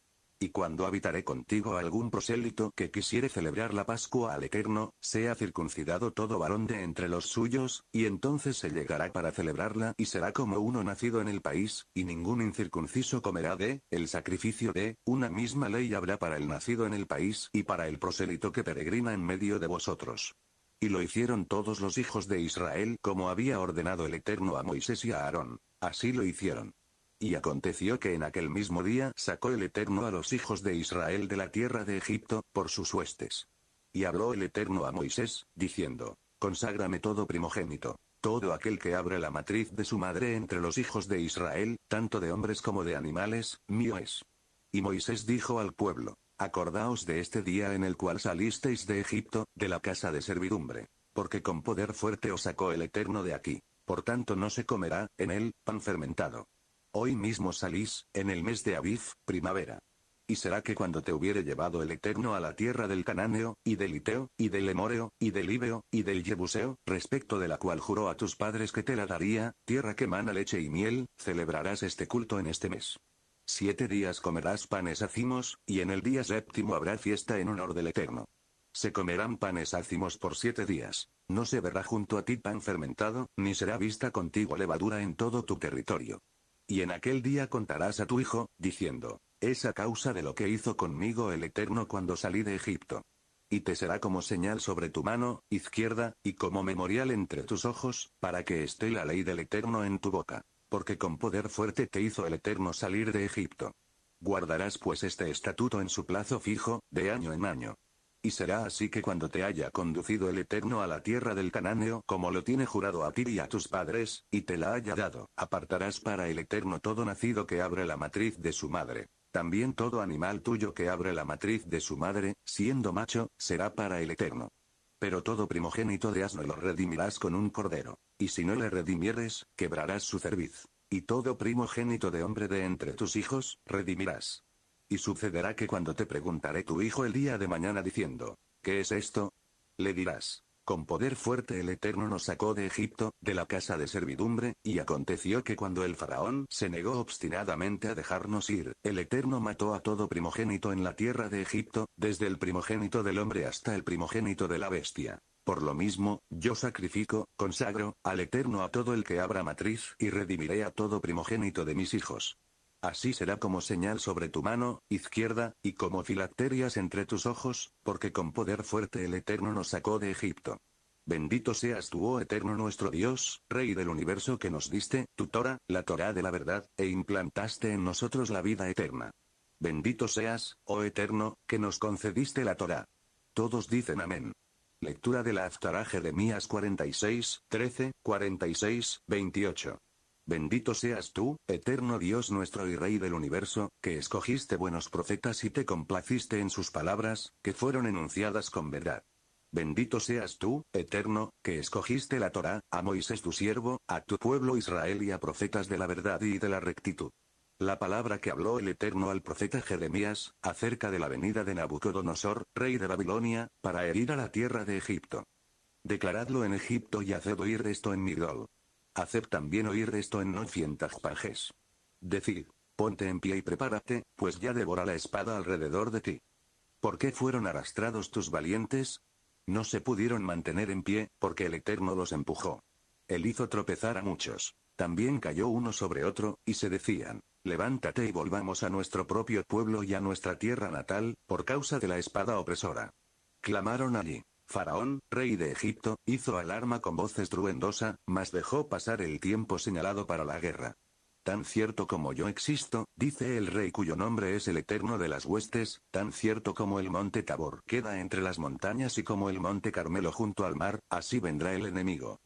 Speaker 1: Y cuando habitaré contigo algún prosélito que quisiere celebrar la Pascua al Eterno, sea circuncidado todo varón de entre los suyos, y entonces se llegará para celebrarla y será como uno nacido en el país, y ningún incircunciso comerá de, el sacrificio de, una misma ley habrá para el nacido en el país y para el prosélito que peregrina en medio de vosotros. Y lo hicieron todos los hijos de Israel como había ordenado el Eterno a Moisés y a Aarón. Así lo hicieron. Y aconteció que en aquel mismo día sacó el Eterno a los hijos de Israel de la tierra de Egipto, por sus huestes. Y habló el Eterno a Moisés, diciendo, Conságrame todo primogénito, todo aquel que abre la matriz de su madre entre los hijos de Israel, tanto de hombres como de animales, mío es. Y Moisés dijo al pueblo, Acordaos de este día en el cual salisteis de Egipto, de la casa de servidumbre. Porque con poder fuerte os sacó el Eterno de aquí. Por tanto no se comerá, en él, pan fermentado, Hoy mismo salís, en el mes de Aviv, primavera. Y será que cuando te hubiere llevado el Eterno a la tierra del Cananeo, y del Iteo, y del Emoreo, y del Ibeo, y del Jebuseo, respecto de la cual juró a tus padres que te la daría, tierra que mana leche y miel, celebrarás este culto en este mes. Siete días comerás panes ácimos, y en el día séptimo habrá fiesta en honor del Eterno. Se comerán panes ácimos por siete días. No se verá junto a ti pan fermentado, ni será vista contigo levadura en todo tu territorio. Y en aquel día contarás a tu hijo, diciendo, Esa causa de lo que hizo conmigo el Eterno cuando salí de Egipto. Y te será como señal sobre tu mano, izquierda, y como memorial entre tus ojos, para que esté la ley del Eterno en tu boca. Porque con poder fuerte te hizo el Eterno salir de Egipto. Guardarás pues este estatuto en su plazo fijo, de año en año. Y será así que cuando te haya conducido el Eterno a la tierra del cananeo, como lo tiene jurado a ti y a tus padres, y te la haya dado, apartarás para el Eterno todo nacido que abre la matriz de su madre. También todo animal tuyo que abre la matriz de su madre, siendo macho, será para el Eterno. Pero todo primogénito de asno lo redimirás con un cordero. Y si no le redimieres, quebrarás su cerviz. Y todo primogénito de hombre de entre tus hijos, redimirás. Y sucederá que cuando te preguntaré tu hijo el día de mañana diciendo, ¿qué es esto? Le dirás, con poder fuerte el Eterno nos sacó de Egipto, de la casa de servidumbre, y aconteció que cuando el faraón se negó obstinadamente a dejarnos ir, el Eterno mató a todo primogénito en la tierra de Egipto, desde el primogénito del hombre hasta el primogénito de la bestia. Por lo mismo, yo sacrifico, consagro, al Eterno a todo el que abra matriz, y redimiré a todo primogénito de mis hijos. Así será como señal sobre tu mano, izquierda, y como filacterias entre tus ojos, porque con poder fuerte el Eterno nos sacó de Egipto. Bendito seas tú, oh eterno nuestro Dios, Rey del universo que nos diste, tu Torah, la Torah de la verdad, e implantaste en nosotros la vida eterna. Bendito seas, oh eterno, que nos concediste la Torah. Todos dicen amén. Lectura de la Aftará Jeremías 46, 13, 46, 28. Bendito seas tú, eterno Dios nuestro y Rey del universo, que escogiste buenos profetas y te complaciste en sus palabras, que fueron enunciadas con verdad. Bendito seas tú, eterno, que escogiste la Torá, a Moisés tu siervo, a tu pueblo Israel y a profetas de la verdad y de la rectitud. La palabra que habló el Eterno al profeta Jeremías, acerca de la venida de Nabucodonosor, rey de Babilonia, para herir a la tierra de Egipto. Declaradlo en Egipto y haced oír esto en Midol. Aceptan bien oír esto en 900 pajes. Decid, ponte en pie y prepárate, pues ya devora la espada alrededor de ti. ¿Por qué fueron arrastrados tus valientes? No se pudieron mantener en pie, porque el Eterno los empujó. Él hizo tropezar a muchos. También cayó uno sobre otro, y se decían, levántate y volvamos a nuestro propio pueblo y a nuestra tierra natal, por causa de la espada opresora. Clamaron allí. Faraón, rey de Egipto, hizo alarma con voz estruendosa, mas dejó pasar el tiempo señalado para la guerra. Tan cierto como yo existo, dice el rey cuyo nombre es el eterno de las huestes, tan cierto como el monte Tabor queda entre las montañas y como el monte Carmelo junto al mar, así vendrá el enemigo.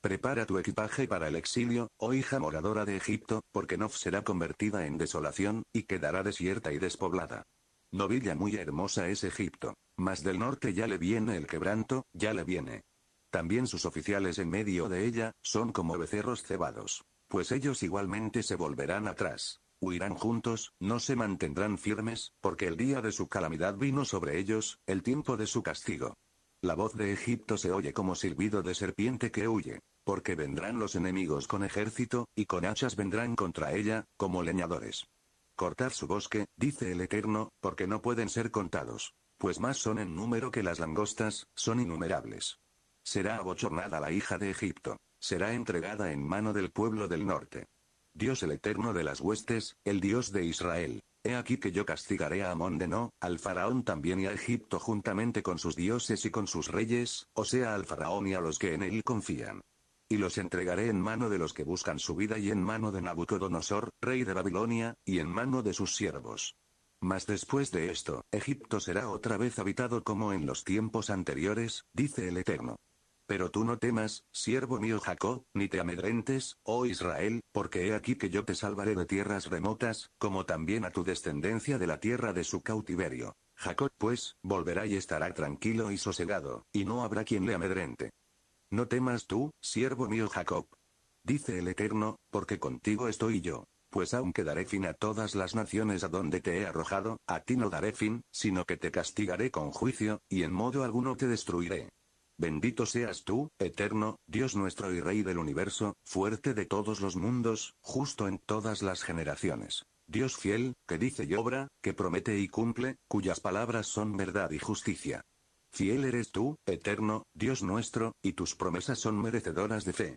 Speaker 1: Prepara tu equipaje para el exilio, oh hija moradora de Egipto, porque Nof será convertida en desolación, y quedará desierta y despoblada. Novilla muy hermosa es Egipto. Mas del norte ya le viene el quebranto, ya le viene. También sus oficiales en medio de ella, son como becerros cebados. Pues ellos igualmente se volverán atrás. Huirán juntos, no se mantendrán firmes, porque el día de su calamidad vino sobre ellos, el tiempo de su castigo. La voz de Egipto se oye como silbido de serpiente que huye. Porque vendrán los enemigos con ejército, y con hachas vendrán contra ella, como leñadores. cortar su bosque, dice el Eterno, porque no pueden ser contados pues más son en número que las langostas, son innumerables. Será abochornada la hija de Egipto, será entregada en mano del pueblo del norte. Dios el eterno de las huestes, el Dios de Israel. He aquí que yo castigaré a Amón de No, al faraón también y a Egipto juntamente con sus dioses y con sus reyes, o sea al faraón y a los que en él confían. Y los entregaré en mano de los que buscan su vida y en mano de Nabucodonosor, rey de Babilonia, y en mano de sus siervos. Mas después de esto, Egipto será otra vez habitado como en los tiempos anteriores, dice el Eterno. Pero tú no temas, siervo mío Jacob, ni te amedrentes, oh Israel, porque he aquí que yo te salvaré de tierras remotas, como también a tu descendencia de la tierra de su cautiverio. Jacob, pues, volverá y estará tranquilo y sosegado, y no habrá quien le amedrente. No temas tú, siervo mío Jacob. Dice el Eterno, porque contigo estoy yo pues aunque daré fin a todas las naciones a donde te he arrojado, a ti no daré fin, sino que te castigaré con juicio, y en modo alguno te destruiré. Bendito seas tú, eterno, Dios nuestro y Rey del universo, fuerte de todos los mundos, justo en todas las generaciones. Dios fiel, que dice y obra, que promete y cumple, cuyas palabras son verdad y justicia. Fiel eres tú, eterno, Dios nuestro, y tus promesas son merecedoras de fe.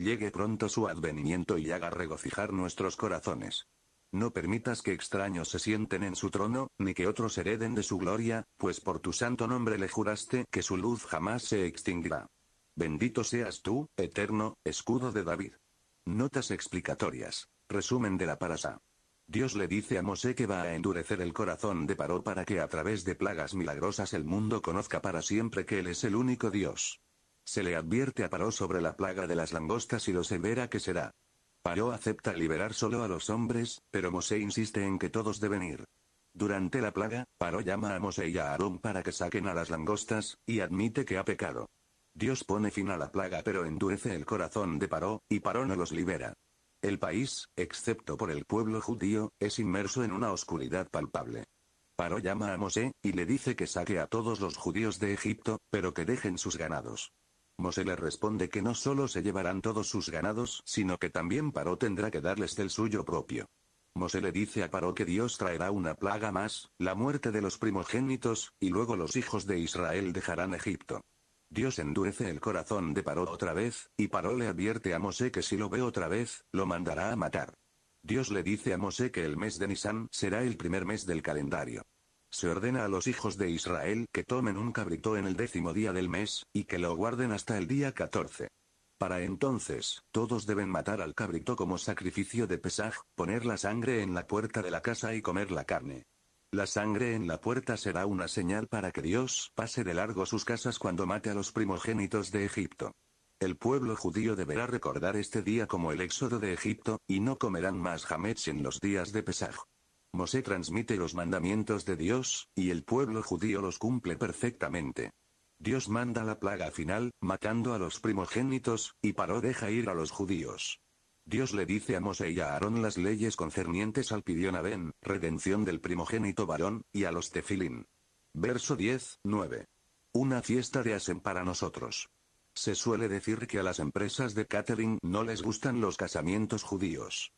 Speaker 1: Llegue pronto su advenimiento y haga regocijar nuestros corazones. No permitas que extraños se sienten en su trono, ni que otros hereden de su gloria, pues por tu santo nombre le juraste que su luz jamás se extinguirá. Bendito seas tú, eterno, escudo de David. Notas explicatorias. Resumen de la parasa. Dios le dice a Mosé que va a endurecer el corazón de Paró para que a través de plagas milagrosas el mundo conozca para siempre que Él es el único Dios. Se le advierte a Paró sobre la plaga de las langostas y lo severa que será. Paró acepta liberar solo a los hombres, pero Mosé insiste en que todos deben ir. Durante la plaga, Paró llama a Mosé y a Aarón para que saquen a las langostas, y admite que ha pecado. Dios pone fin a la plaga pero endurece el corazón de Paró, y Paró no los libera. El país, excepto por el pueblo judío, es inmerso en una oscuridad palpable. Paró llama a Mosé, y le dice que saque a todos los judíos de Egipto, pero que dejen sus ganados. Mosé le responde que no solo se llevarán todos sus ganados, sino que también Paró tendrá que darles el suyo propio. Mosé le dice a Paró que Dios traerá una plaga más, la muerte de los primogénitos, y luego los hijos de Israel dejarán Egipto. Dios endurece el corazón de Paró otra vez, y Paró le advierte a Mosé que si lo ve otra vez, lo mandará a matar. Dios le dice a Mosé que el mes de Nisan será el primer mes del calendario. Se ordena a los hijos de Israel que tomen un cabrito en el décimo día del mes, y que lo guarden hasta el día 14. Para entonces, todos deben matar al cabrito como sacrificio de Pesaj, poner la sangre en la puerta de la casa y comer la carne. La sangre en la puerta será una señal para que Dios pase de largo sus casas cuando mate a los primogénitos de Egipto. El pueblo judío deberá recordar este día como el éxodo de Egipto, y no comerán más jamets en los días de Pesaj. Mosé transmite los mandamientos de Dios, y el pueblo judío los cumple perfectamente. Dios manda la plaga final, matando a los primogénitos, y Paró deja ir a los judíos. Dios le dice a Mosé y a Aarón las leyes concernientes al pidión Abén, redención del primogénito varón, y a los tefilín. Verso 10, 9. Una fiesta de Asen para nosotros. Se suele decir que a las empresas de catering no les gustan los casamientos judíos.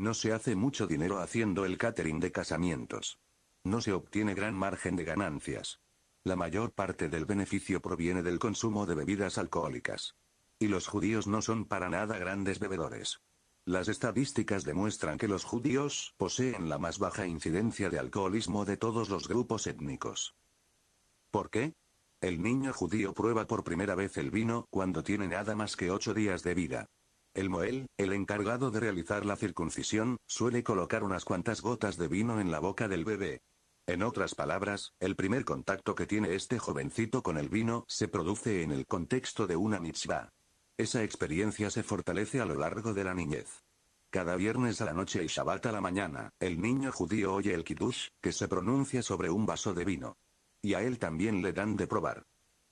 Speaker 1: No se hace mucho dinero haciendo el catering de casamientos. No se obtiene gran margen de ganancias. La mayor parte del beneficio proviene del consumo de bebidas alcohólicas. Y los judíos no son para nada grandes bebedores. Las estadísticas demuestran que los judíos poseen la más baja incidencia de alcoholismo de todos los grupos étnicos. ¿Por qué? El niño judío prueba por primera vez el vino cuando tiene nada más que ocho días de vida. El Moel, el encargado de realizar la circuncisión, suele colocar unas cuantas gotas de vino en la boca del bebé. En otras palabras, el primer contacto que tiene este jovencito con el vino se produce en el contexto de una mitzvah. Esa experiencia se fortalece a lo largo de la niñez. Cada viernes a la noche y Shabbat a la mañana, el niño judío oye el kiddush, que se pronuncia sobre un vaso de vino. Y a él también le dan de probar.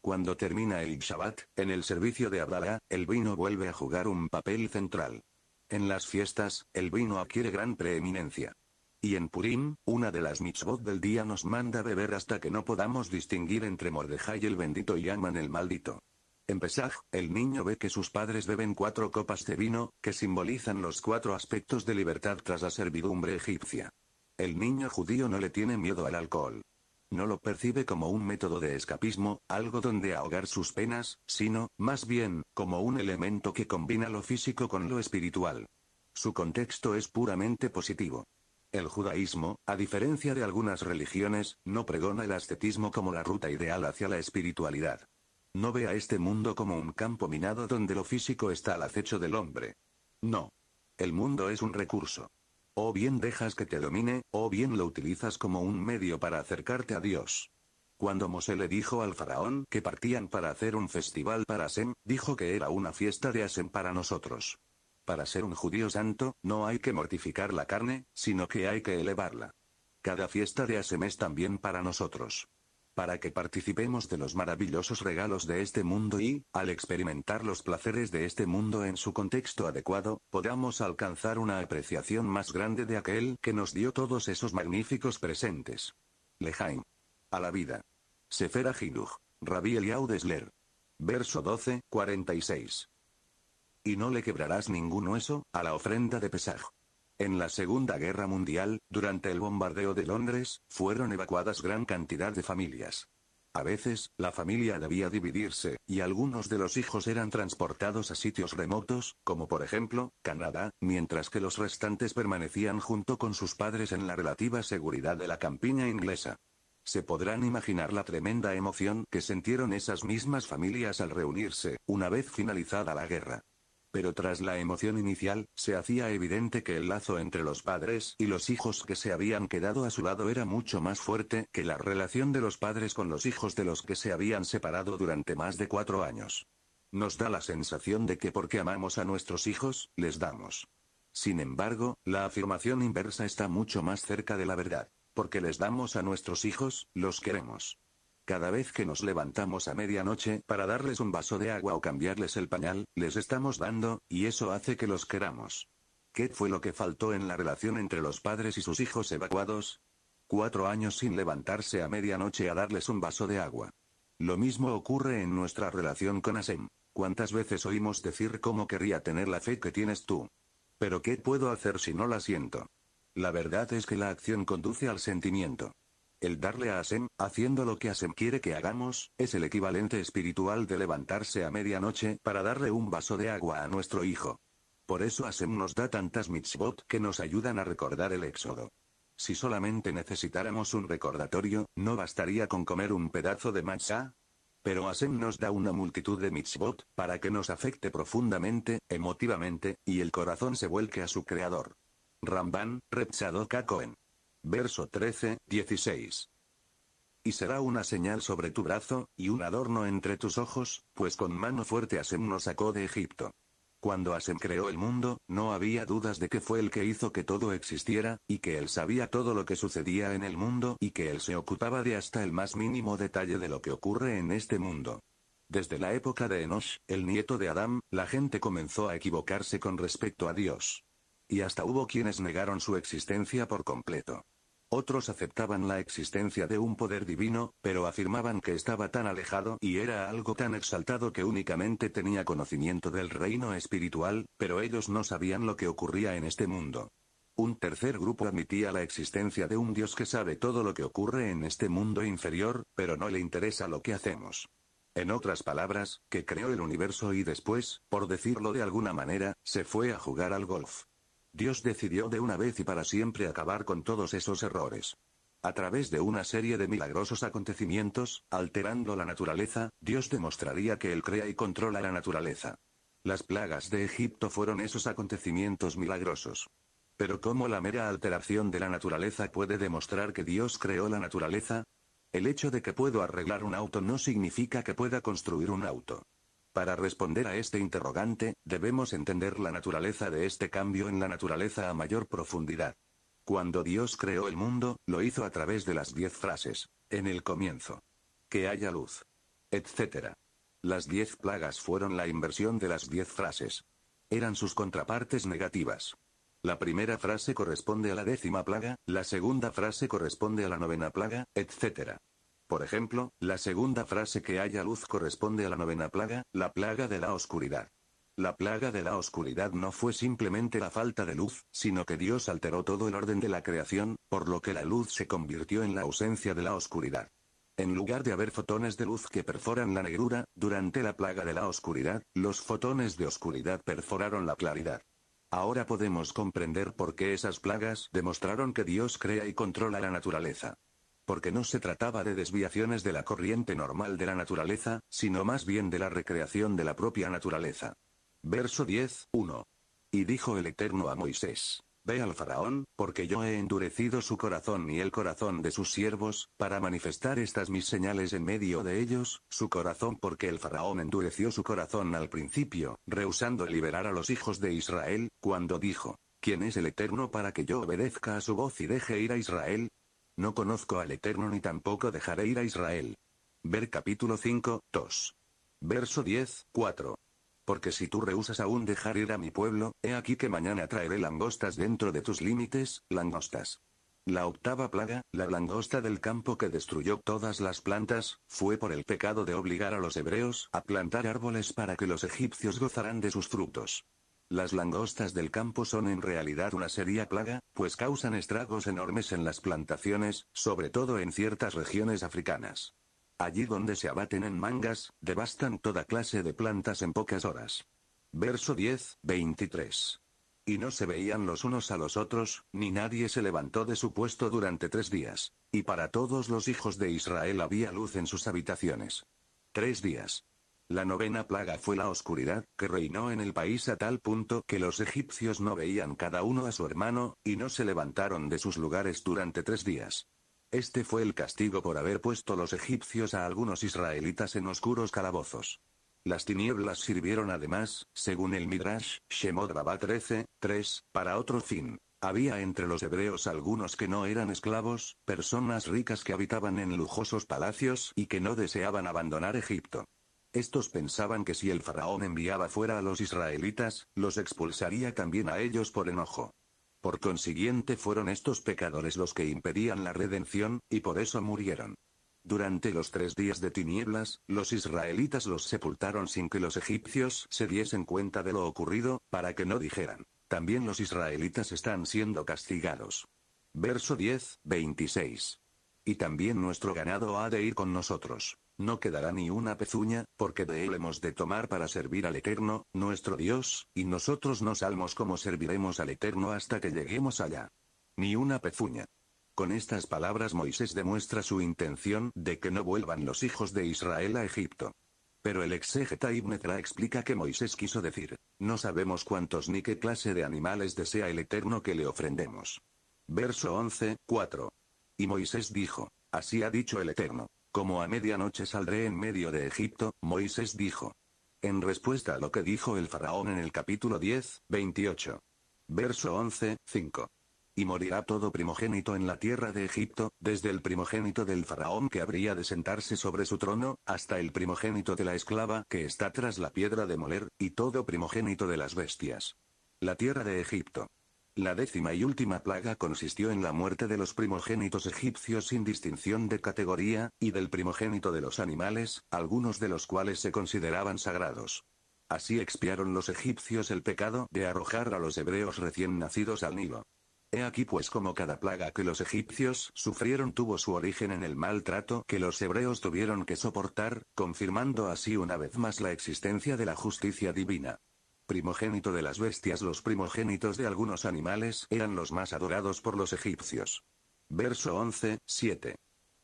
Speaker 1: Cuando termina el Shabbat, en el servicio de Abdalá, el vino vuelve a jugar un papel central. En las fiestas, el vino adquiere gran preeminencia. Y en Purim, una de las mitzvot del día nos manda beber hasta que no podamos distinguir entre Mordejai el bendito y Aman el maldito. En Pesaj, el niño ve que sus padres beben cuatro copas de vino, que simbolizan los cuatro aspectos de libertad tras la servidumbre egipcia. El niño judío no le tiene miedo al alcohol. No lo percibe como un método de escapismo, algo donde ahogar sus penas, sino, más bien, como un elemento que combina lo físico con lo espiritual. Su contexto es puramente positivo. El judaísmo, a diferencia de algunas religiones, no pregona el ascetismo como la ruta ideal hacia la espiritualidad. No ve a este mundo como un campo minado donde lo físico está al acecho del hombre. No. El mundo es un recurso. O bien dejas que te domine, o bien lo utilizas como un medio para acercarte a Dios. Cuando Mosé le dijo al faraón que partían para hacer un festival para Asem, dijo que era una fiesta de Asem para nosotros. Para ser un judío santo, no hay que mortificar la carne, sino que hay que elevarla. Cada fiesta de Asem es también para nosotros para que participemos de los maravillosos regalos de este mundo y, al experimentar los placeres de este mundo en su contexto adecuado, podamos alcanzar una apreciación más grande de aquel que nos dio todos esos magníficos presentes. Lejaim. A la vida. Sefera Rabbi Rabí Eliau Verso 12, 46. Y no le quebrarás ningún hueso, a la ofrenda de Pesaj. En la Segunda Guerra Mundial, durante el bombardeo de Londres, fueron evacuadas gran cantidad de familias. A veces, la familia debía dividirse, y algunos de los hijos eran transportados a sitios remotos, como por ejemplo, Canadá, mientras que los restantes permanecían junto con sus padres en la relativa seguridad de la campiña inglesa. Se podrán imaginar la tremenda emoción que sintieron esas mismas familias al reunirse, una vez finalizada la guerra pero tras la emoción inicial, se hacía evidente que el lazo entre los padres y los hijos que se habían quedado a su lado era mucho más fuerte que la relación de los padres con los hijos de los que se habían separado durante más de cuatro años. Nos da la sensación de que porque amamos a nuestros hijos, les damos. Sin embargo, la afirmación inversa está mucho más cerca de la verdad. Porque les damos a nuestros hijos, los queremos. Cada vez que nos levantamos a medianoche para darles un vaso de agua o cambiarles el pañal, les estamos dando, y eso hace que los queramos. ¿Qué fue lo que faltó en la relación entre los padres y sus hijos evacuados? Cuatro años sin levantarse a medianoche a darles un vaso de agua. Lo mismo ocurre en nuestra relación con Asem. ¿Cuántas veces oímos decir cómo querría tener la fe que tienes tú? Pero ¿qué puedo hacer si no la siento? La verdad es que la acción conduce al sentimiento. El darle a Asem, haciendo lo que Asem quiere que hagamos, es el equivalente espiritual de levantarse a medianoche para darle un vaso de agua a nuestro hijo. Por eso Asem nos da tantas mitzvot que nos ayudan a recordar el éxodo. Si solamente necesitáramos un recordatorio, ¿no bastaría con comer un pedazo de matcha? Pero Asem nos da una multitud de mitzvot, para que nos afecte profundamente, emotivamente, y el corazón se vuelque a su creador. Ramban, repsado Verso 13, 16. Y será una señal sobre tu brazo, y un adorno entre tus ojos, pues con mano fuerte Asem nos sacó de Egipto. Cuando Asen creó el mundo, no había dudas de que fue el que hizo que todo existiera, y que él sabía todo lo que sucedía en el mundo y que él se ocupaba de hasta el más mínimo detalle de lo que ocurre en este mundo. Desde la época de Enosh, el nieto de Adán, la gente comenzó a equivocarse con respecto a Dios y hasta hubo quienes negaron su existencia por completo. Otros aceptaban la existencia de un poder divino, pero afirmaban que estaba tan alejado y era algo tan exaltado que únicamente tenía conocimiento del reino espiritual, pero ellos no sabían lo que ocurría en este mundo. Un tercer grupo admitía la existencia de un dios que sabe todo lo que ocurre en este mundo inferior, pero no le interesa lo que hacemos. En otras palabras, que creó el universo y después, por decirlo de alguna manera, se fue a jugar al golf. Dios decidió de una vez y para siempre acabar con todos esos errores. A través de una serie de milagrosos acontecimientos, alterando la naturaleza, Dios demostraría que Él crea y controla la naturaleza. Las plagas de Egipto fueron esos acontecimientos milagrosos. Pero ¿cómo la mera alteración de la naturaleza puede demostrar que Dios creó la naturaleza? El hecho de que puedo arreglar un auto no significa que pueda construir un auto. Para responder a este interrogante, debemos entender la naturaleza de este cambio en la naturaleza a mayor profundidad. Cuando Dios creó el mundo, lo hizo a través de las diez frases. En el comienzo. Que haya luz. Etcétera. Las diez plagas fueron la inversión de las diez frases. Eran sus contrapartes negativas. La primera frase corresponde a la décima plaga, la segunda frase corresponde a la novena plaga, etcétera. Por ejemplo, la segunda frase que haya luz corresponde a la novena plaga, la plaga de la oscuridad. La plaga de la oscuridad no fue simplemente la falta de luz, sino que Dios alteró todo el orden de la creación, por lo que la luz se convirtió en la ausencia de la oscuridad. En lugar de haber fotones de luz que perforan la negrura, durante la plaga de la oscuridad, los fotones de oscuridad perforaron la claridad. Ahora podemos comprender por qué esas plagas demostraron que Dios crea y controla la naturaleza porque no se trataba de desviaciones de la corriente normal de la naturaleza, sino más bien de la recreación de la propia naturaleza. Verso 10, 1. Y dijo el Eterno a Moisés, Ve al faraón, porque yo he endurecido su corazón y el corazón de sus siervos, para manifestar estas mis señales en medio de ellos, su corazón porque el faraón endureció su corazón al principio, rehusando liberar a los hijos de Israel, cuando dijo, ¿quién es el Eterno para que yo obedezca a su voz y deje ir a Israel? No conozco al Eterno ni tampoco dejaré ir a Israel. Ver capítulo 5, 2. Verso 10, 4. Porque si tú rehusas aún dejar ir a mi pueblo, he aquí que mañana traeré langostas dentro de tus límites, langostas. La octava plaga, la langosta del campo que destruyó todas las plantas, fue por el pecado de obligar a los hebreos a plantar árboles para que los egipcios gozaran de sus frutos. Las langostas del campo son en realidad una seria plaga, pues causan estragos enormes en las plantaciones, sobre todo en ciertas regiones africanas. Allí donde se abaten en mangas, devastan toda clase de plantas en pocas horas. Verso 10, 23. Y no se veían los unos a los otros, ni nadie se levantó de su puesto durante tres días. Y para todos los hijos de Israel había luz en sus habitaciones. Tres días. La novena plaga fue la oscuridad, que reinó en el país a tal punto que los egipcios no veían cada uno a su hermano, y no se levantaron de sus lugares durante tres días. Este fue el castigo por haber puesto los egipcios a algunos israelitas en oscuros calabozos. Las tinieblas sirvieron además, según el Midrash, Shemot Rabá 13, 3, para otro fin. Había entre los hebreos algunos que no eran esclavos, personas ricas que habitaban en lujosos palacios y que no deseaban abandonar Egipto. Estos pensaban que si el faraón enviaba fuera a los israelitas, los expulsaría también a ellos por enojo. Por consiguiente fueron estos pecadores los que impedían la redención, y por eso murieron. Durante los tres días de tinieblas, los israelitas los sepultaron sin que los egipcios se diesen cuenta de lo ocurrido, para que no dijeran, también los israelitas están siendo castigados. Verso 10, 26. Y también nuestro ganado ha de ir con nosotros. No quedará ni una pezuña, porque de él hemos de tomar para servir al Eterno, nuestro Dios, y nosotros no salmos como serviremos al Eterno hasta que lleguemos allá. Ni una pezuña. Con estas palabras Moisés demuestra su intención de que no vuelvan los hijos de Israel a Egipto. Pero el exégeta Ibn Ezra explica que Moisés quiso decir, no sabemos cuántos ni qué clase de animales desea el Eterno que le ofrendemos. Verso 11, 4. Y Moisés dijo, así ha dicho el Eterno, como a medianoche saldré en medio de Egipto, Moisés dijo. En respuesta a lo que dijo el faraón en el capítulo 10, 28. Verso 11, 5. Y morirá todo primogénito en la tierra de Egipto, desde el primogénito del faraón que habría de sentarse sobre su trono, hasta el primogénito de la esclava que está tras la piedra de moler, y todo primogénito de las bestias. La tierra de Egipto. La décima y última plaga consistió en la muerte de los primogénitos egipcios sin distinción de categoría, y del primogénito de los animales, algunos de los cuales se consideraban sagrados. Así expiaron los egipcios el pecado de arrojar a los hebreos recién nacidos al Nilo. He aquí pues como cada plaga que los egipcios sufrieron tuvo su origen en el maltrato que los hebreos tuvieron que soportar, confirmando así una vez más la existencia de la justicia divina primogénito de las bestias. Los primogénitos de algunos animales eran los más adorados por los egipcios. Verso 11, 7.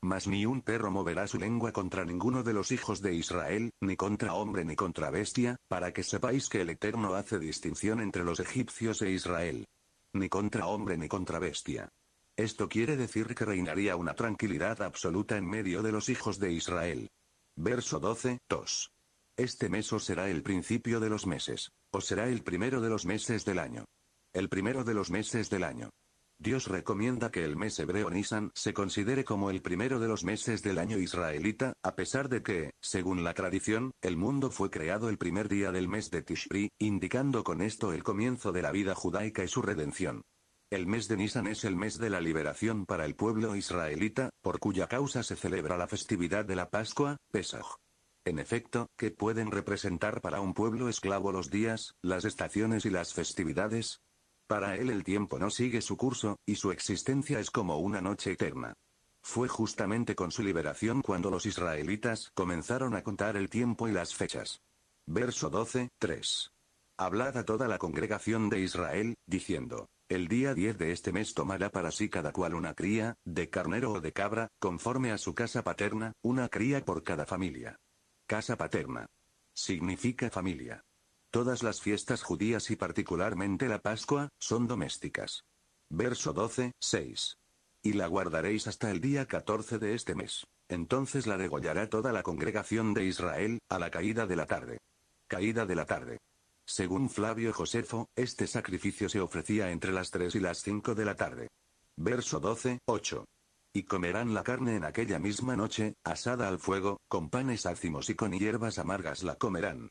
Speaker 1: Mas ni un perro moverá su lengua contra ninguno de los hijos de Israel, ni contra hombre ni contra bestia, para que sepáis que el Eterno hace distinción entre los egipcios e Israel. Ni contra hombre ni contra bestia. Esto quiere decir que reinaría una tranquilidad absoluta en medio de los hijos de Israel. Verso 12, 2. Este mes o será el principio de los meses, o será el primero de los meses del año. El primero de los meses del año. Dios recomienda que el mes hebreo Nisan se considere como el primero de los meses del año israelita, a pesar de que, según la tradición, el mundo fue creado el primer día del mes de Tishri, indicando con esto el comienzo de la vida judaica y su redención. El mes de Nisan es el mes de la liberación para el pueblo israelita, por cuya causa se celebra la festividad de la Pascua, Pesach en efecto, ¿qué pueden representar para un pueblo esclavo los días, las estaciones y las festividades? Para él el tiempo no sigue su curso, y su existencia es como una noche eterna. Fue justamente con su liberación cuando los israelitas comenzaron a contar el tiempo y las fechas. Verso 12, 3. Hablad a toda la congregación de Israel, diciendo, el día 10 de este mes tomará para sí cada cual una cría, de carnero o de cabra, conforme a su casa paterna, una cría por cada familia. Casa paterna. Significa familia. Todas las fiestas judías y particularmente la Pascua, son domésticas. Verso 12, 6. Y la guardaréis hasta el día 14 de este mes. Entonces la degollará toda la congregación de Israel, a la caída de la tarde. Caída de la tarde. Según Flavio Josefo, este sacrificio se ofrecía entre las 3 y las 5 de la tarde. Verso 12, 8. Y comerán la carne en aquella misma noche, asada al fuego, con panes ácimos y con hierbas amargas la comerán.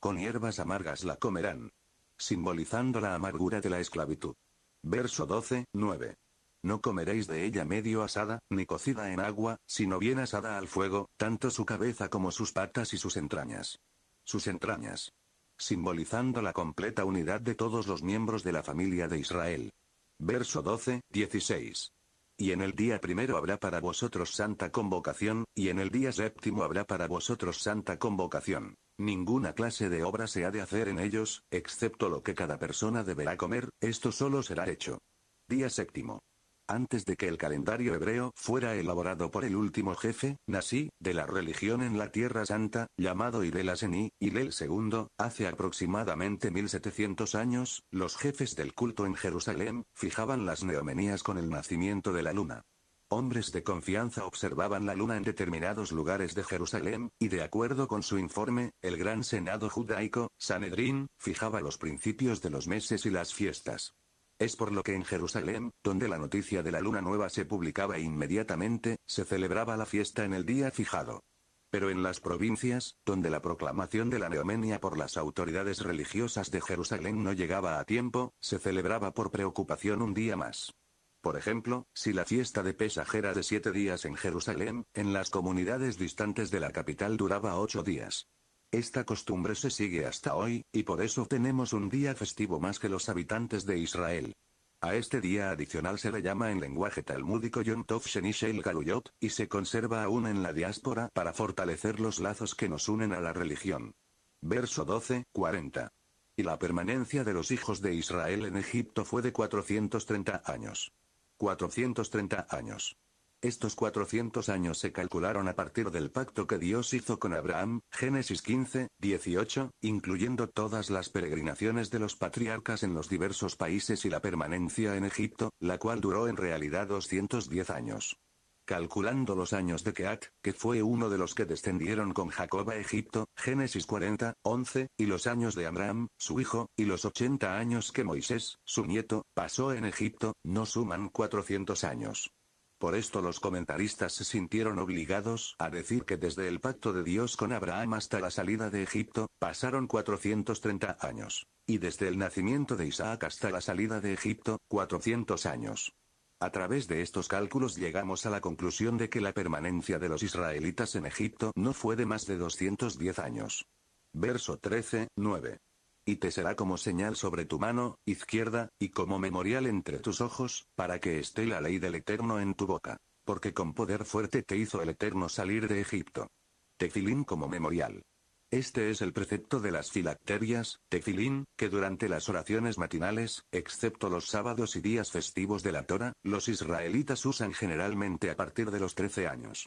Speaker 1: Con hierbas amargas la comerán. Simbolizando la amargura de la esclavitud. Verso 12, 9. No comeréis de ella medio asada, ni cocida en agua, sino bien asada al fuego, tanto su cabeza como sus patas y sus entrañas. Sus entrañas. Simbolizando la completa unidad de todos los miembros de la familia de Israel. Verso 12, 16. Y en el día primero habrá para vosotros santa convocación, y en el día séptimo habrá para vosotros santa convocación. Ninguna clase de obra se ha de hacer en ellos, excepto lo que cada persona deberá comer, esto solo será hecho. Día séptimo. Antes de que el calendario hebreo fuera elaborado por el último jefe, Nasi, de la religión en la Tierra Santa, llamado Irel y Lel II, hace aproximadamente 1700 años, los jefes del culto en Jerusalén, fijaban las neomenías con el nacimiento de la luna. Hombres de confianza observaban la luna en determinados lugares de Jerusalén, y de acuerdo con su informe, el Gran Senado Judaico, Sanedrín, fijaba los principios de los meses y las fiestas. Es por lo que en Jerusalén, donde la noticia de la luna nueva se publicaba inmediatamente, se celebraba la fiesta en el día fijado. Pero en las provincias, donde la proclamación de la neomenia por las autoridades religiosas de Jerusalén no llegaba a tiempo, se celebraba por preocupación un día más. Por ejemplo, si la fiesta de pesajera de siete días en Jerusalén, en las comunidades distantes de la capital duraba ocho días. Esta costumbre se sigue hasta hoy, y por eso tenemos un día festivo más que los habitantes de Israel. A este día adicional se le llama en lenguaje talmúdico Yom Tov Sheni el Galuyot, y se conserva aún en la diáspora para fortalecer los lazos que nos unen a la religión. Verso 12, 40. Y la permanencia de los hijos de Israel en Egipto fue de 430 años. 430 años. Estos 400 años se calcularon a partir del pacto que Dios hizo con Abraham, Génesis 15, 18, incluyendo todas las peregrinaciones de los patriarcas en los diversos países y la permanencia en Egipto, la cual duró en realidad 210 años. Calculando los años de Keat, que fue uno de los que descendieron con Jacob a Egipto, Génesis 40, 11, y los años de Abraham, su hijo, y los 80 años que Moisés, su nieto, pasó en Egipto, no suman 400 años. Por esto los comentaristas se sintieron obligados a decir que desde el pacto de Dios con Abraham hasta la salida de Egipto, pasaron 430 años. Y desde el nacimiento de Isaac hasta la salida de Egipto, 400 años. A través de estos cálculos llegamos a la conclusión de que la permanencia de los israelitas en Egipto no fue de más de 210 años. Verso 13, 9 y te será como señal sobre tu mano izquierda, y como memorial entre tus ojos, para que esté la ley del Eterno en tu boca. Porque con poder fuerte te hizo el Eterno salir de Egipto. Tefilín como memorial. Este es el precepto de las filacterias, tefilín, que durante las oraciones matinales, excepto los sábados y días festivos de la Torah, los israelitas usan generalmente a partir de los 13 años.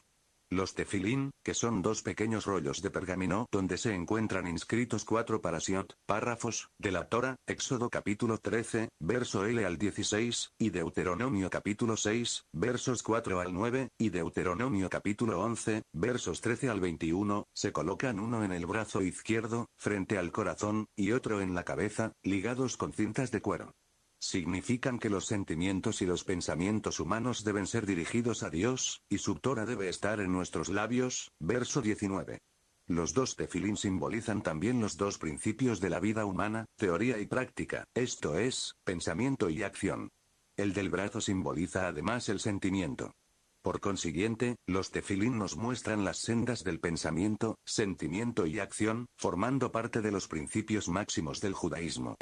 Speaker 1: Los tefilín, que son dos pequeños rollos de pergamino donde se encuentran inscritos cuatro parasiot, párrafos, de la Torah, Éxodo capítulo 13, verso L al 16, y Deuteronomio capítulo 6, versos 4 al 9, y Deuteronomio capítulo 11, versos 13 al 21, se colocan uno en el brazo izquierdo, frente al corazón, y otro en la cabeza, ligados con cintas de cuero significan que los sentimientos y los pensamientos humanos deben ser dirigidos a Dios, y su Torah debe estar en nuestros labios, verso 19. Los dos tefilín simbolizan también los dos principios de la vida humana, teoría y práctica, esto es, pensamiento y acción. El del brazo simboliza además el sentimiento. Por consiguiente, los tefilín nos muestran las sendas del pensamiento, sentimiento y acción, formando parte de los principios máximos del judaísmo.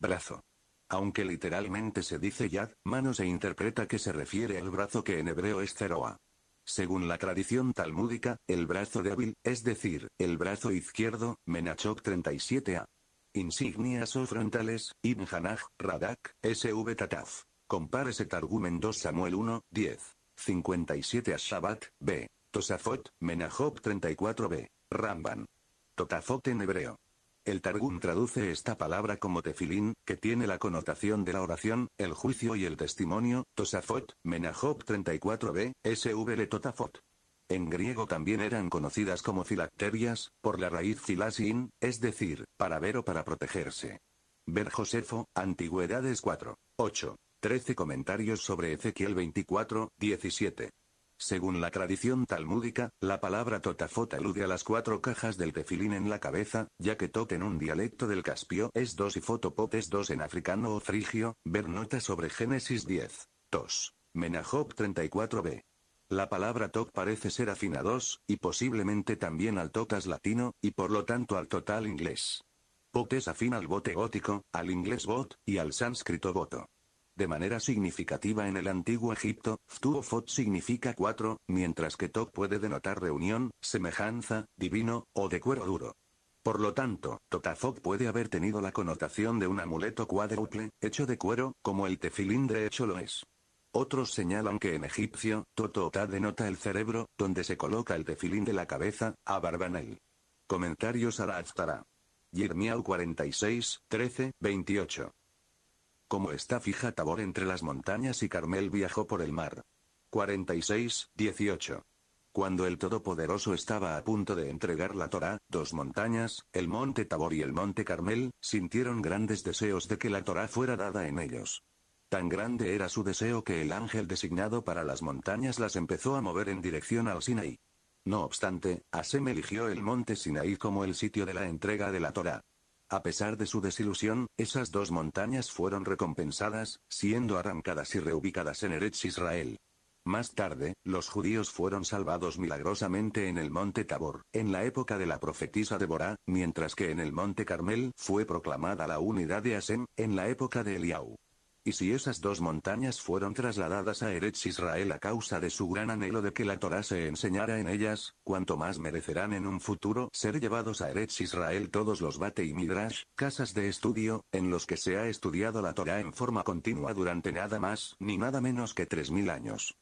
Speaker 1: Brazo. Aunque literalmente se dice yad, mano se interpreta que se refiere al brazo que en hebreo es zeroa. Según la tradición talmúdica, el brazo débil, es decir, el brazo izquierdo, Menachok 37a. Insignias o frontales, Ibn Hanaj, Radak, SV Tataf. Compárese Targumen 2 Samuel 1, 10. 57 a Shabbat, B. Tosafot, menachop 34b. Ramban. Totafot en hebreo. El Targum traduce esta palabra como tefilín, que tiene la connotación de la oración, el juicio y el testimonio, Tosafot, Menajob 34b, le Totafot. En griego también eran conocidas como filacterias, por la raíz filasin, es decir, para ver o para protegerse. Ver Josefo, Antigüedades 4. 13 comentarios sobre Ezequiel 24, 17. Según la tradición talmúdica, la palabra totafot alude a las cuatro cajas del tefilín en la cabeza, ya que tot en un dialecto del Caspio es dos y fotopot es dos en africano o frigio, ver nota sobre Génesis 10. 2. Menahop 34b. La palabra tot parece ser a dos, y posiblemente también al totas latino, y por lo tanto al total inglés. Pot es afín al bote gótico, al inglés bot, y al sánscrito voto de manera significativa en el antiguo Egipto, Ftu o significa cuatro, mientras que Tok puede denotar reunión, semejanza, divino, o de cuero duro. Por lo tanto, Totafok puede haber tenido la connotación de un amuleto cuádruple, hecho de cuero, como el tefilín de hecho lo es. Otros señalan que en egipcio, Totota denota el cerebro, donde se coloca el tefilín de la cabeza, a Barbanel. Comentarios a la Aftara. 46, 13, 28. Como está fija Tabor entre las montañas y Carmel viajó por el mar. 46, 18. Cuando el Todopoderoso estaba a punto de entregar la Torá, dos montañas, el monte Tabor y el monte Carmel, sintieron grandes deseos de que la Torá fuera dada en ellos. Tan grande era su deseo que el ángel designado para las montañas las empezó a mover en dirección al Sinaí. No obstante, Asem eligió el monte Sinaí como el sitio de la entrega de la Torá. A pesar de su desilusión, esas dos montañas fueron recompensadas, siendo arrancadas y reubicadas en Eretz Israel. Más tarde, los judíos fueron salvados milagrosamente en el monte Tabor, en la época de la profetisa Deborah, mientras que en el monte Carmel fue proclamada la unidad de Asem, en la época de Eliau y si esas dos montañas fueron trasladadas a Eretz Israel a causa de su gran anhelo de que la Torah se enseñara en ellas, cuanto más merecerán en un futuro ser llevados a Eretz Israel todos los Bate y Midrash, casas de estudio, en los que se ha estudiado la Torah en forma continua durante nada más ni nada menos que 3.000 años.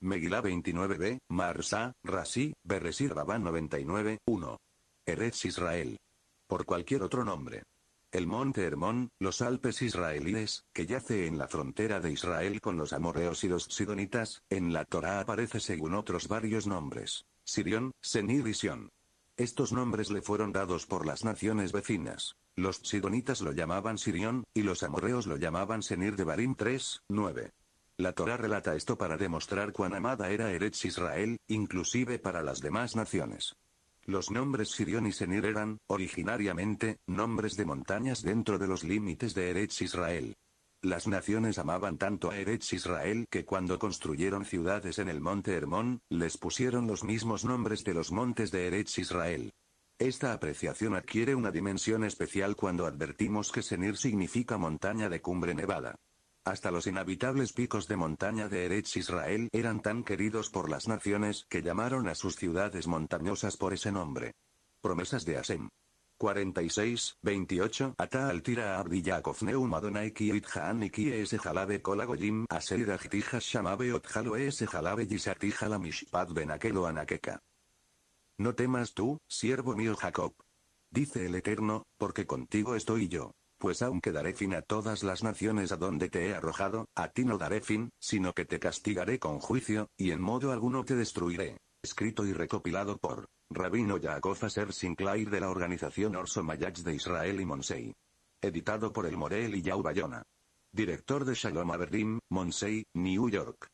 Speaker 1: Megilá 29b, Marsa, Rasi, Beresir Rabá 99, 1. Eretz Israel. Por cualquier otro nombre. El monte Hermón, los Alpes israelíes, que yace en la frontera de Israel con los amorreos y los sidonitas, en la Torá aparece según otros varios nombres. Sirión, Senir y Sion. Estos nombres le fueron dados por las naciones vecinas. Los sidonitas lo llamaban Sirión, y los amorreos lo llamaban Senir de Barim 3, 9. La Torá relata esto para demostrar cuán amada era Eretz Israel, inclusive para las demás naciones. Los nombres Sirion y Senir eran, originariamente, nombres de montañas dentro de los límites de Eretz Israel. Las naciones amaban tanto a Eretz Israel que cuando construyeron ciudades en el monte Hermón, les pusieron los mismos nombres de los montes de Eretz Israel. Esta apreciación adquiere una dimensión especial cuando advertimos que Senir significa montaña de cumbre nevada. Hasta los inhabitables picos de montaña de Eretz Israel eran tan queridos por las naciones que llamaron a sus ciudades montañosas por ese nombre. Promesas de Asem 46, 28, Ata altira tira abdi Yaakov neum Adonai ki it ki ese jalabe kolagoyim Aserida achtija shamabe otjalo ese jalabe yisatija la mishpat benakelo anakeka. No temas tú, siervo mío Jacob. Dice el Eterno, porque contigo estoy yo. Pues aunque daré fin a todas las naciones a donde te he arrojado, a ti no daré fin, sino que te castigaré con juicio, y en modo alguno te destruiré. Escrito y recopilado por Rabino Yaakov Aser Sinclair de la organización Orso Mayach de Israel y Monsei. Editado por el Morel y Yau Bayona. Director de Shalom Averdim, Monsei, New York.